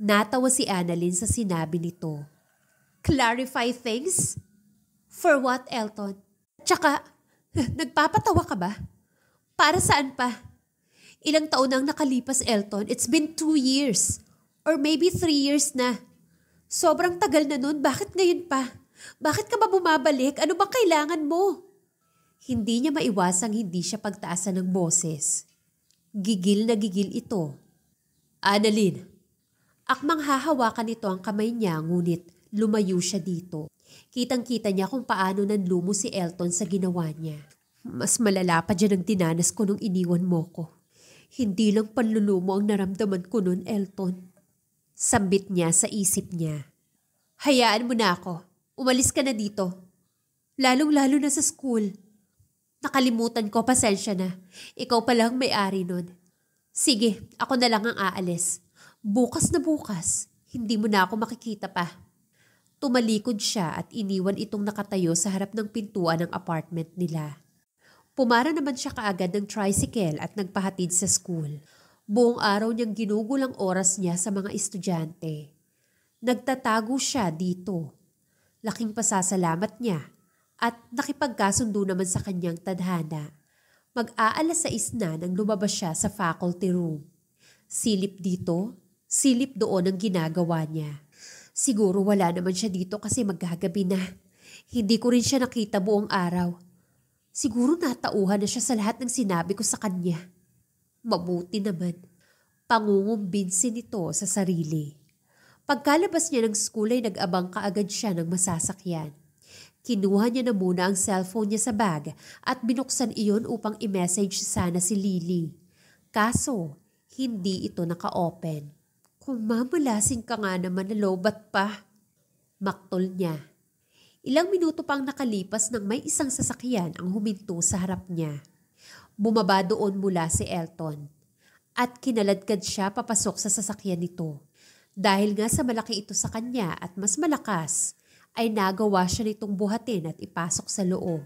Natawa si Annalyn sa sinabi nito. Clarify things? For what, Elton? Tsaka, (laughs) nagpapatawa ka ba? Para saan pa? Ilang taon nang nakalipas, Elton. It's been two years. Or maybe three years na. Sobrang tagal na nun. Bakit ngayon pa? Bakit ka ba bumabalik? Ano ba kailangan mo? Hindi niya maiwasang hindi siya pagtaasan ng boses. Gigil na gigil ito. Annalyn! Akmang hahawakan ito ang kamay niya ngunit lumayo siya dito. Kitang-kita niya kung paano nanlumo si Elton sa ginawa niya. Mas malala pa dyan ang dinanas ko nung iniwan mo ko. Hindi lang panlulumo ang naramdaman ko noon, Elton. Sambit niya sa isip niya. Hayaan mo na ako. Umalis ka na dito. Lalong-lalo na sa school. Nakalimutan ko, pasensya na. Ikaw pa lang may-ari nun. Sige, ako na lang ang aalis. Bukas na bukas, hindi mo na ako makikita pa. Tumalikod siya at iniwan itong nakatayo sa harap ng pintuan ng apartment nila. Pumara naman siya kaagad ng tricycle at nagpahatid sa school. Buong araw niyang ginugol ang oras niya sa mga estudyante. Nagtatago siya dito. Laking pasasalamat niya at nakipagkasundo naman sa kanyang tadhana. Mag-aalas sa isna nang lumabas siya sa faculty room. Silip dito, silip doon ang ginagawa niya. Siguro wala naman siya dito kasi maghagabi na. Hindi ko rin siya nakita buong araw. Siguro natauhan na siya sa lahat ng sinabi ko sa kanya. Mabuti naman. Pangungumbinsi ito sa sarili. Pagkalabas niya ng school ay nag-abang kaagad siya ng masasakyan. Kinuha niya na muna ang cellphone niya sa bag at binuksan iyon upang i-message sana si Lily. Kaso, hindi ito naka-open. Kung mamalasing ka nga naman na lobat pa. Maktol niya. Ilang minuto pang nakalipas nang may isang sasakyan ang huminto sa harap niya. Bumaba doon mula si Elton. At kinaladkad siya papasok sa sasakyan nito. Dahil nga sa malaki ito sa kanya at mas malakas, ay nagawa siya nitong buhatin at ipasok sa loob.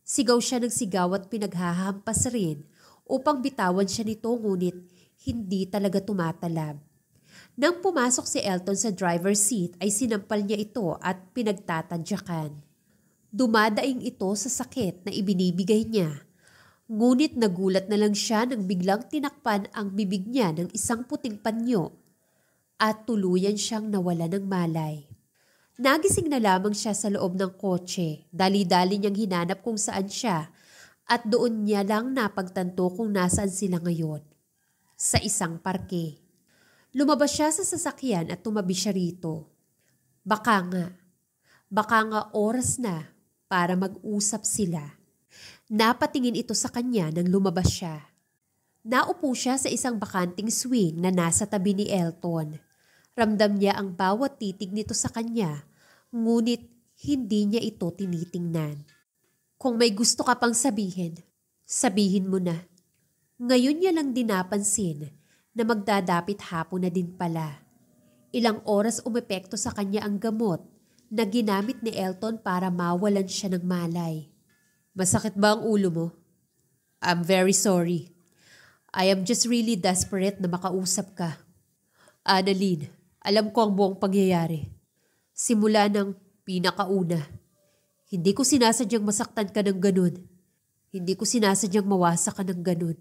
Sigaw siya ng sigaw at pinaghahampas rin upang bitawan siya nito ngunit hindi talaga tumatalab. Nang pumasok si Elton sa driver's seat ay sinampal niya ito at pinagtatadyakan. Dumadaing ito sa sakit na ibinibigay niya. Ngunit nagulat na lang siya nang biglang tinakpan ang bibig niya ng isang puting panyo at tuluyan siyang nawala ng malay. Nagising na lamang siya sa loob ng kotse. Dali-dali niyang hinanap kung saan siya at doon niya lang napagtanto kung nasaan sila ngayon. Sa isang parke. Lumabas siya sa sasakyan at tumabi siya rito. Baka nga. Baka nga oras na para mag-usap sila. Napatingin ito sa kanya nang lumabas siya. Naupo siya sa isang bakanting swing na nasa tabi ni Elton. Ramdam niya ang bawat titig nito sa kanya ngunit hindi niya ito tinitingnan. Kung may gusto ka pang sabihin, sabihin mo na. Ngayon niya lang dinapansin na magdadapit hapon na din pala. Ilang oras umepekto sa kanya ang gamot na ginamit ni Elton para mawalan siya ng malay. Masakit ba ang ulo mo? I'm very sorry. I am just really desperate na makausap ka. Annalyn, alam ko ang buong pangyayari. Simula ng pinakauna. Hindi ko sinasadyang masaktan ka ng ganun. Hindi ko sinasadyang mawasa ka ng ganun.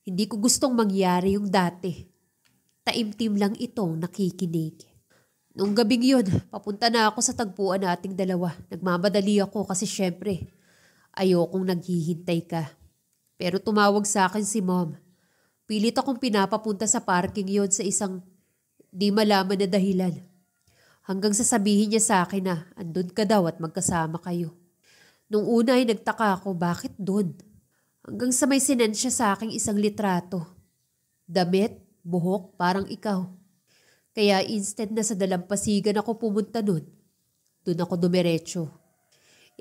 Hindi ko gustong mangyari yung dati. Taimtim lang itong nakikinig. Nung gabing yun, papunta na ako sa tagpuan nating dalawa. Nagmamadali ako kasi syempre, ayokong naghihintay ka. Pero tumawag sa akin si mom. Pilit akong pinapapunta sa parking yon sa isang di malaman na dahilan. Hanggang sasabihin niya sa akin na andun ka daw at magkasama kayo. Nung una ay nagtaka ako bakit doon. Hanggang sa may sinan siya sa aking isang litrato. Damit, buhok, parang ikaw. Kaya instant na sa dalampasigan ako pumunta noon. Doon ako dumiretso.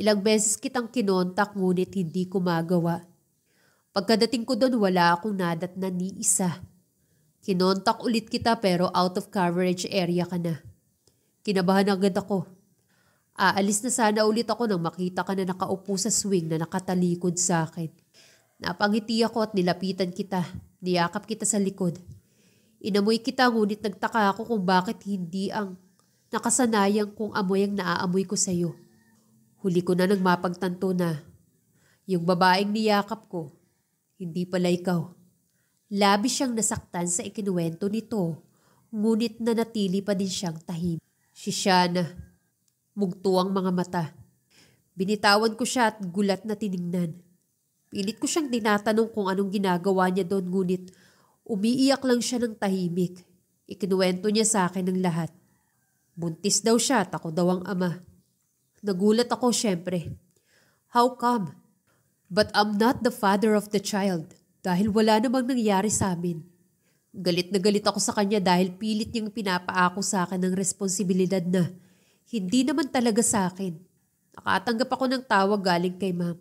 Ilang beses kitang kinontak ngunit hindi ko magawa. Pagkadating ko doon wala akong nadat na ni isa. Kinontak ulit kita pero out of coverage area ka na. Kinabahan agad ako. Aalis na sana ulit ako nang makita ka na nakaupo sa swing na nakatalikod sa akin. Napangiti ako at nilapitan kita. Niyakap kita sa likod. Inamoy kita ngunit nagtaka ako kung bakit hindi ang nakasanayang kung amoy ang naaamoy ko sa iyo. Huli ko na nang mapagtanto na yung babaeng niyakap ko, hindi pala ikaw. Labi siyang nasaktan sa ikinuwento nito, ngunit nanatili pa din siyang tahimik. Si Shana. Mugto ang mga mata. Binitawan ko siya at gulat na tiningnan. Pilit ko siyang dinatanong kung anong ginagawa niya doon ngunit umiiyak lang siya ng tahimik. Ikinuwento niya sa akin ang lahat. Buntis daw siya at ako daw ang ama. Nagulat ako siyempre. How come? But I'm not the father of the child dahil wala namang nangyari sa amin. Galit na galit ako sa kanya dahil pilit niyang pinapaako sa akin ng responsibilidad na hindi naman talaga sa akin. Nakatanggap ako ng tawag galing kay ma'am.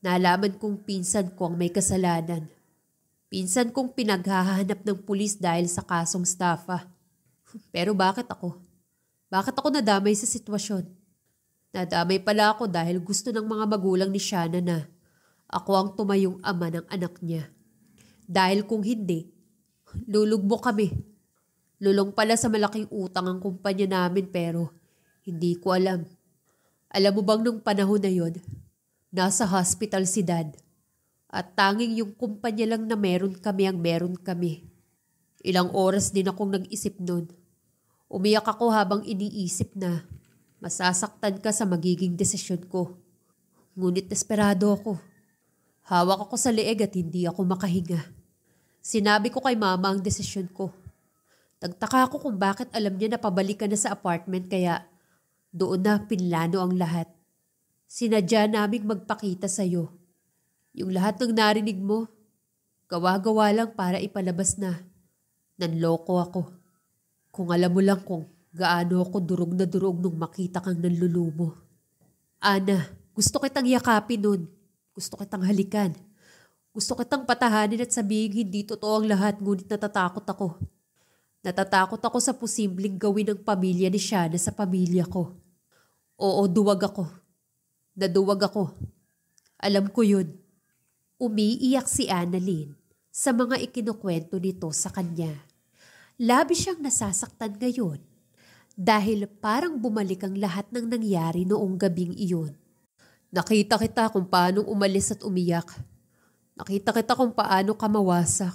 Nalaman kong pinsan ko ang may kasalanan. Pinsan kong pinaghahanap ng pulis dahil sa kasong staffa. Pero bakit ako? Bakit ako nadamay sa sitwasyon? Nadamay pala ako dahil gusto ng mga magulang ni Shana na ako ang tumayong ama ng anak niya. Dahil kung hindi, Lulugbo kami. Lulong pala sa malaking utang ang kumpanya namin pero hindi ko alam. Alam mo bang nung panahon na yon, nasa hospital si dad. At tanging yung kumpanya lang na meron kami ang meron kami. Ilang oras din akong nag-isip nun. Umiyak ako habang iniisip na masasaktan ka sa magiging desisyon ko. Ngunit desperado ako. Hawak ako sa leeg at hindi ako makahinga. Sinabi ko kay mama ang desisyon ko. Nagtaka ako kung bakit alam niya na pabalik ka na sa apartment kaya doon na pinlano ang lahat. Sinadya naming magpakita sa'yo. Yung lahat ng narinig mo, gawa-gawa lang para ipalabas na. Nanloko ako. Kung alam mo lang kung gaano ako durog na durog nung makita kang nanlulumo. Ana, gusto kitang yakapin nun. Gusto kitang halikan. Gusto kitang patahanin at sabihin hindi totoo ang lahat ngunit natatakot ako. Natatakot ako sa posibleng gawin ng pamilya ni Shana sa pamilya ko. Oo, duwag ako. Naduwag ako. Alam ko yun. Umiiyak si Annalyn sa mga ikinukwento nito sa kanya. Labi siyang nasasaktan ngayon dahil parang bumalik ang lahat ng nangyari noong gabing iyon. Nakita kita kung paano umalis at umiyak Nakita kita kung paano ka mawasak.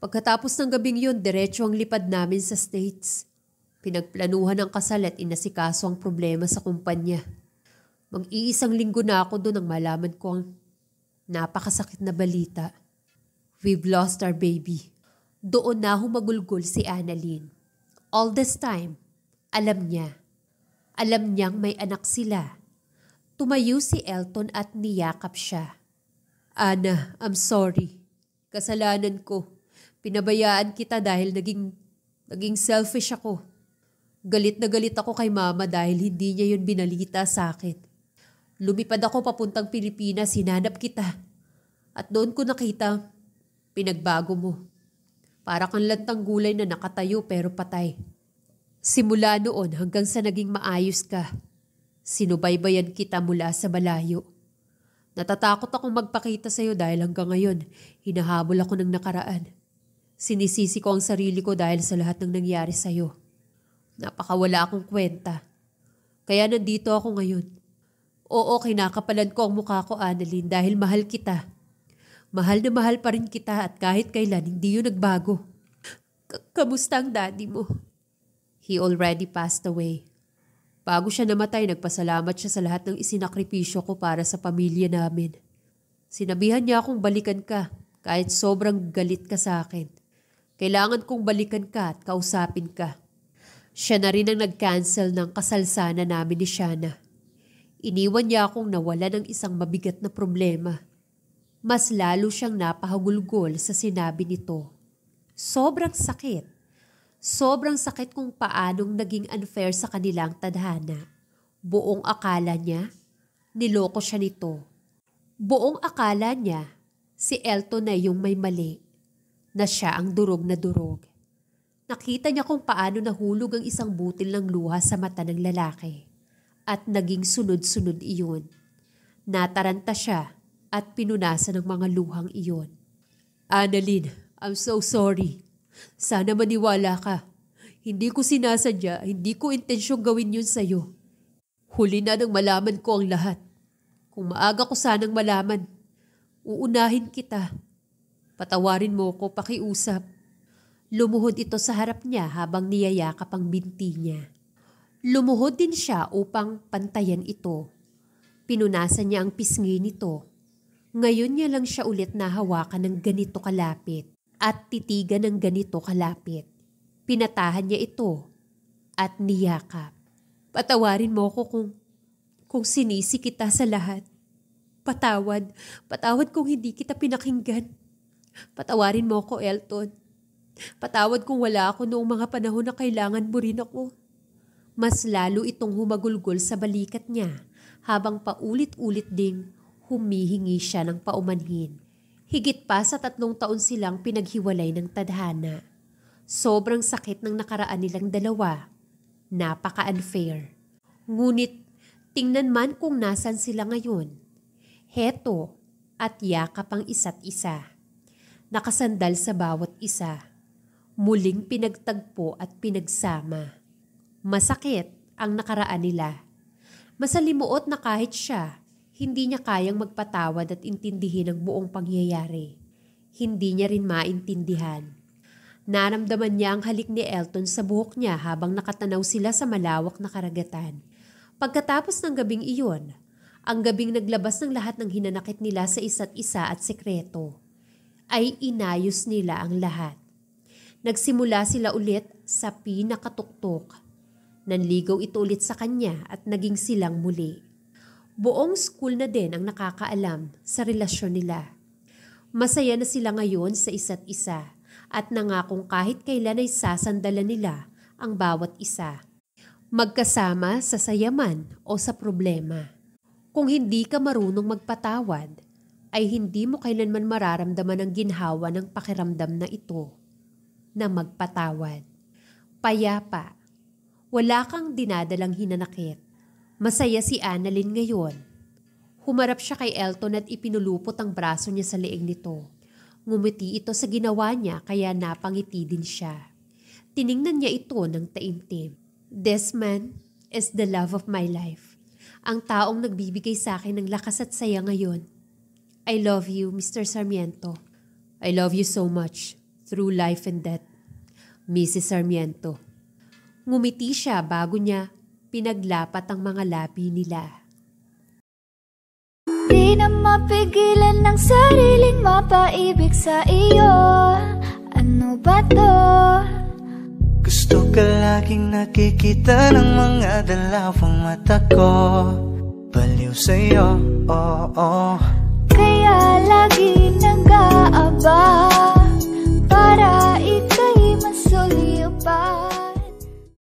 Pagkatapos ng gabing yun, diretso ang lipad namin sa States. Pinagplanuhan ang kasal at inasikaso ang problema sa kumpanya. Mag-iisang linggo na ako doon nang malaman ko ang napakasakit na balita. We've lost our baby. Doon na humagulgol si Annalyn. All this time, alam niya. Alam niyang may anak sila. Tumayo si Elton at niyakap siya. Ana, I'm sorry. Kasalanan ko. Pinabayaan kita dahil naging, naging selfish ako. Galit na galit ako kay mama dahil hindi niya yun binalita sa akin. Lumipad ako papuntang Pilipinas, hinanap kita. At doon ko nakita, pinagbago mo. Para kang lantang gulay na nakatayo pero patay. Simula noon hanggang sa naging maayos ka, sinubaybayan kita mula sa malayo. Natatakot akong magpakita sa iyo dahil hanggang ngayon, hinahabol ako ng nakaraan. Sinisisi ko ang sarili ko dahil sa lahat ng nangyari sa iyo. Napakawala akong kwenta. Kaya nandito ako ngayon. Oo, kinakapalan ko ang mukha ko, Annalyn, dahil mahal kita. Mahal na mahal pa rin kita at kahit kailan hindi yun nagbago. K Kamusta ang daddy mo? He already passed away. Bago siya namatay, nagpasalamat siya sa lahat ng isinakripisyo ko para sa pamilya namin. Sinabihan niya akong balikan ka kahit sobrang galit ka sa akin. Kailangan kong balikan ka at kausapin ka. Siya na rin ang nag-cancel ng kasalsana namin ni Shana. Iniwan niya akong nawala ng isang mabigat na problema. Mas lalo siyang napahagulgol sa sinabi nito. Sobrang sakit Sobrang sakit kung paanong naging unfair sa kanilang tadhana. Buong akala niya, niloko siya nito. Buong akala niya, si Elton na yung may mali. Na siya ang durog na durog. Nakita niya kung paano nahulog ang isang butil ng luha sa mata ng lalaki. At naging sunod-sunod iyon. Nataranta siya at pinunasan ng mga luhang iyon. Annalyn, I'm so sorry. Sana maniwala ka. Hindi ko sinasadya, hindi ko intensyong gawin yun sa'yo. Huli na nang malaman ko ang lahat. Kung maaga ko sanang malaman, uunahin kita. Patawarin mo ko, pakiusap. Lumuhod ito sa harap niya habang niyayakap ang binti niya. Lumuhod din siya upang pantayan ito. Pinunasan niya ang pisngi nito. Ngayon niya lang siya ulit nahawakan ng ganito kalapit at titigan ng ganito kalapit. Pinatahan niya ito at niyakap. Patawarin mo ko kung, kung sinisi kita sa lahat. Patawad, patawad kung hindi kita pinakinggan. Patawarin mo ko, Elton. Patawad kung wala ako noong mga panahon na kailangan mo rin ako. Mas lalo itong humagulgol sa balikat niya habang paulit-ulit ding humihingi siya ng paumanhin Higit pa sa tatlong taon silang pinaghiwalay ng tadhana. Sobrang sakit ng nakaraan nilang dalawa. Napaka-unfair. Ngunit tingnan man kung nasan sila ngayon. Heto at yakap ang isa't isa. Nakasandal sa bawat isa. Muling pinagtagpo at pinagsama. Masakit ang nakaraan nila. Masalimuot na kahit siya hindi niya kayang magpatawad at intindihin ang buong pangyayari. Hindi niya rin maintindihan. Naramdaman niya ang halik ni Elton sa buhok niya habang nakatanaw sila sa malawak na karagatan. Pagkatapos ng gabing iyon, ang gabing naglabas ng lahat ng hinanakit nila sa isa't isa at sekreto, ay inayos nila ang lahat. Nagsimula sila ulit sa pinakatuktok. Nanligaw ito ulit sa kanya at naging silang muli. Buong school na din ang nakakaalam sa relasyon nila. Masaya na sila ngayon sa isa't isa at nangakong kahit kailan ay sasandalan nila ang bawat isa. Magkasama sa sayaman o sa problema. Kung hindi ka marunong magpatawad, ay hindi mo kailanman mararamdaman ang ginhawa ng pakiramdam na ito na magpatawad. Payapa. Wala kang dinadalang hinanakit. Masaya si Annalyn ngayon. Humarap siya kay Elton at ipinulupot ang braso niya sa leeg nito. Ngumiti ito sa ginawa niya kaya napangiti din siya. Tiningnan niya ito ng taimtim. This man is the love of my life. Ang taong nagbibigay sa akin ng lakas at saya ngayon. I love you, Mr. Sarmiento. I love you so much, through life and death. Mrs. Sarmiento. Ngumiti siya bago niya pinaglapat ang mga labi nila. Di na mapigilan ng sariling mapaibig sa iyo Ano ba to? Gusto ka laging nakikita ng mga dalawang mata ko Baliw sa'yo, oo oh, oh. Kaya lagi nang gaaba Para ika'y masuliyo pa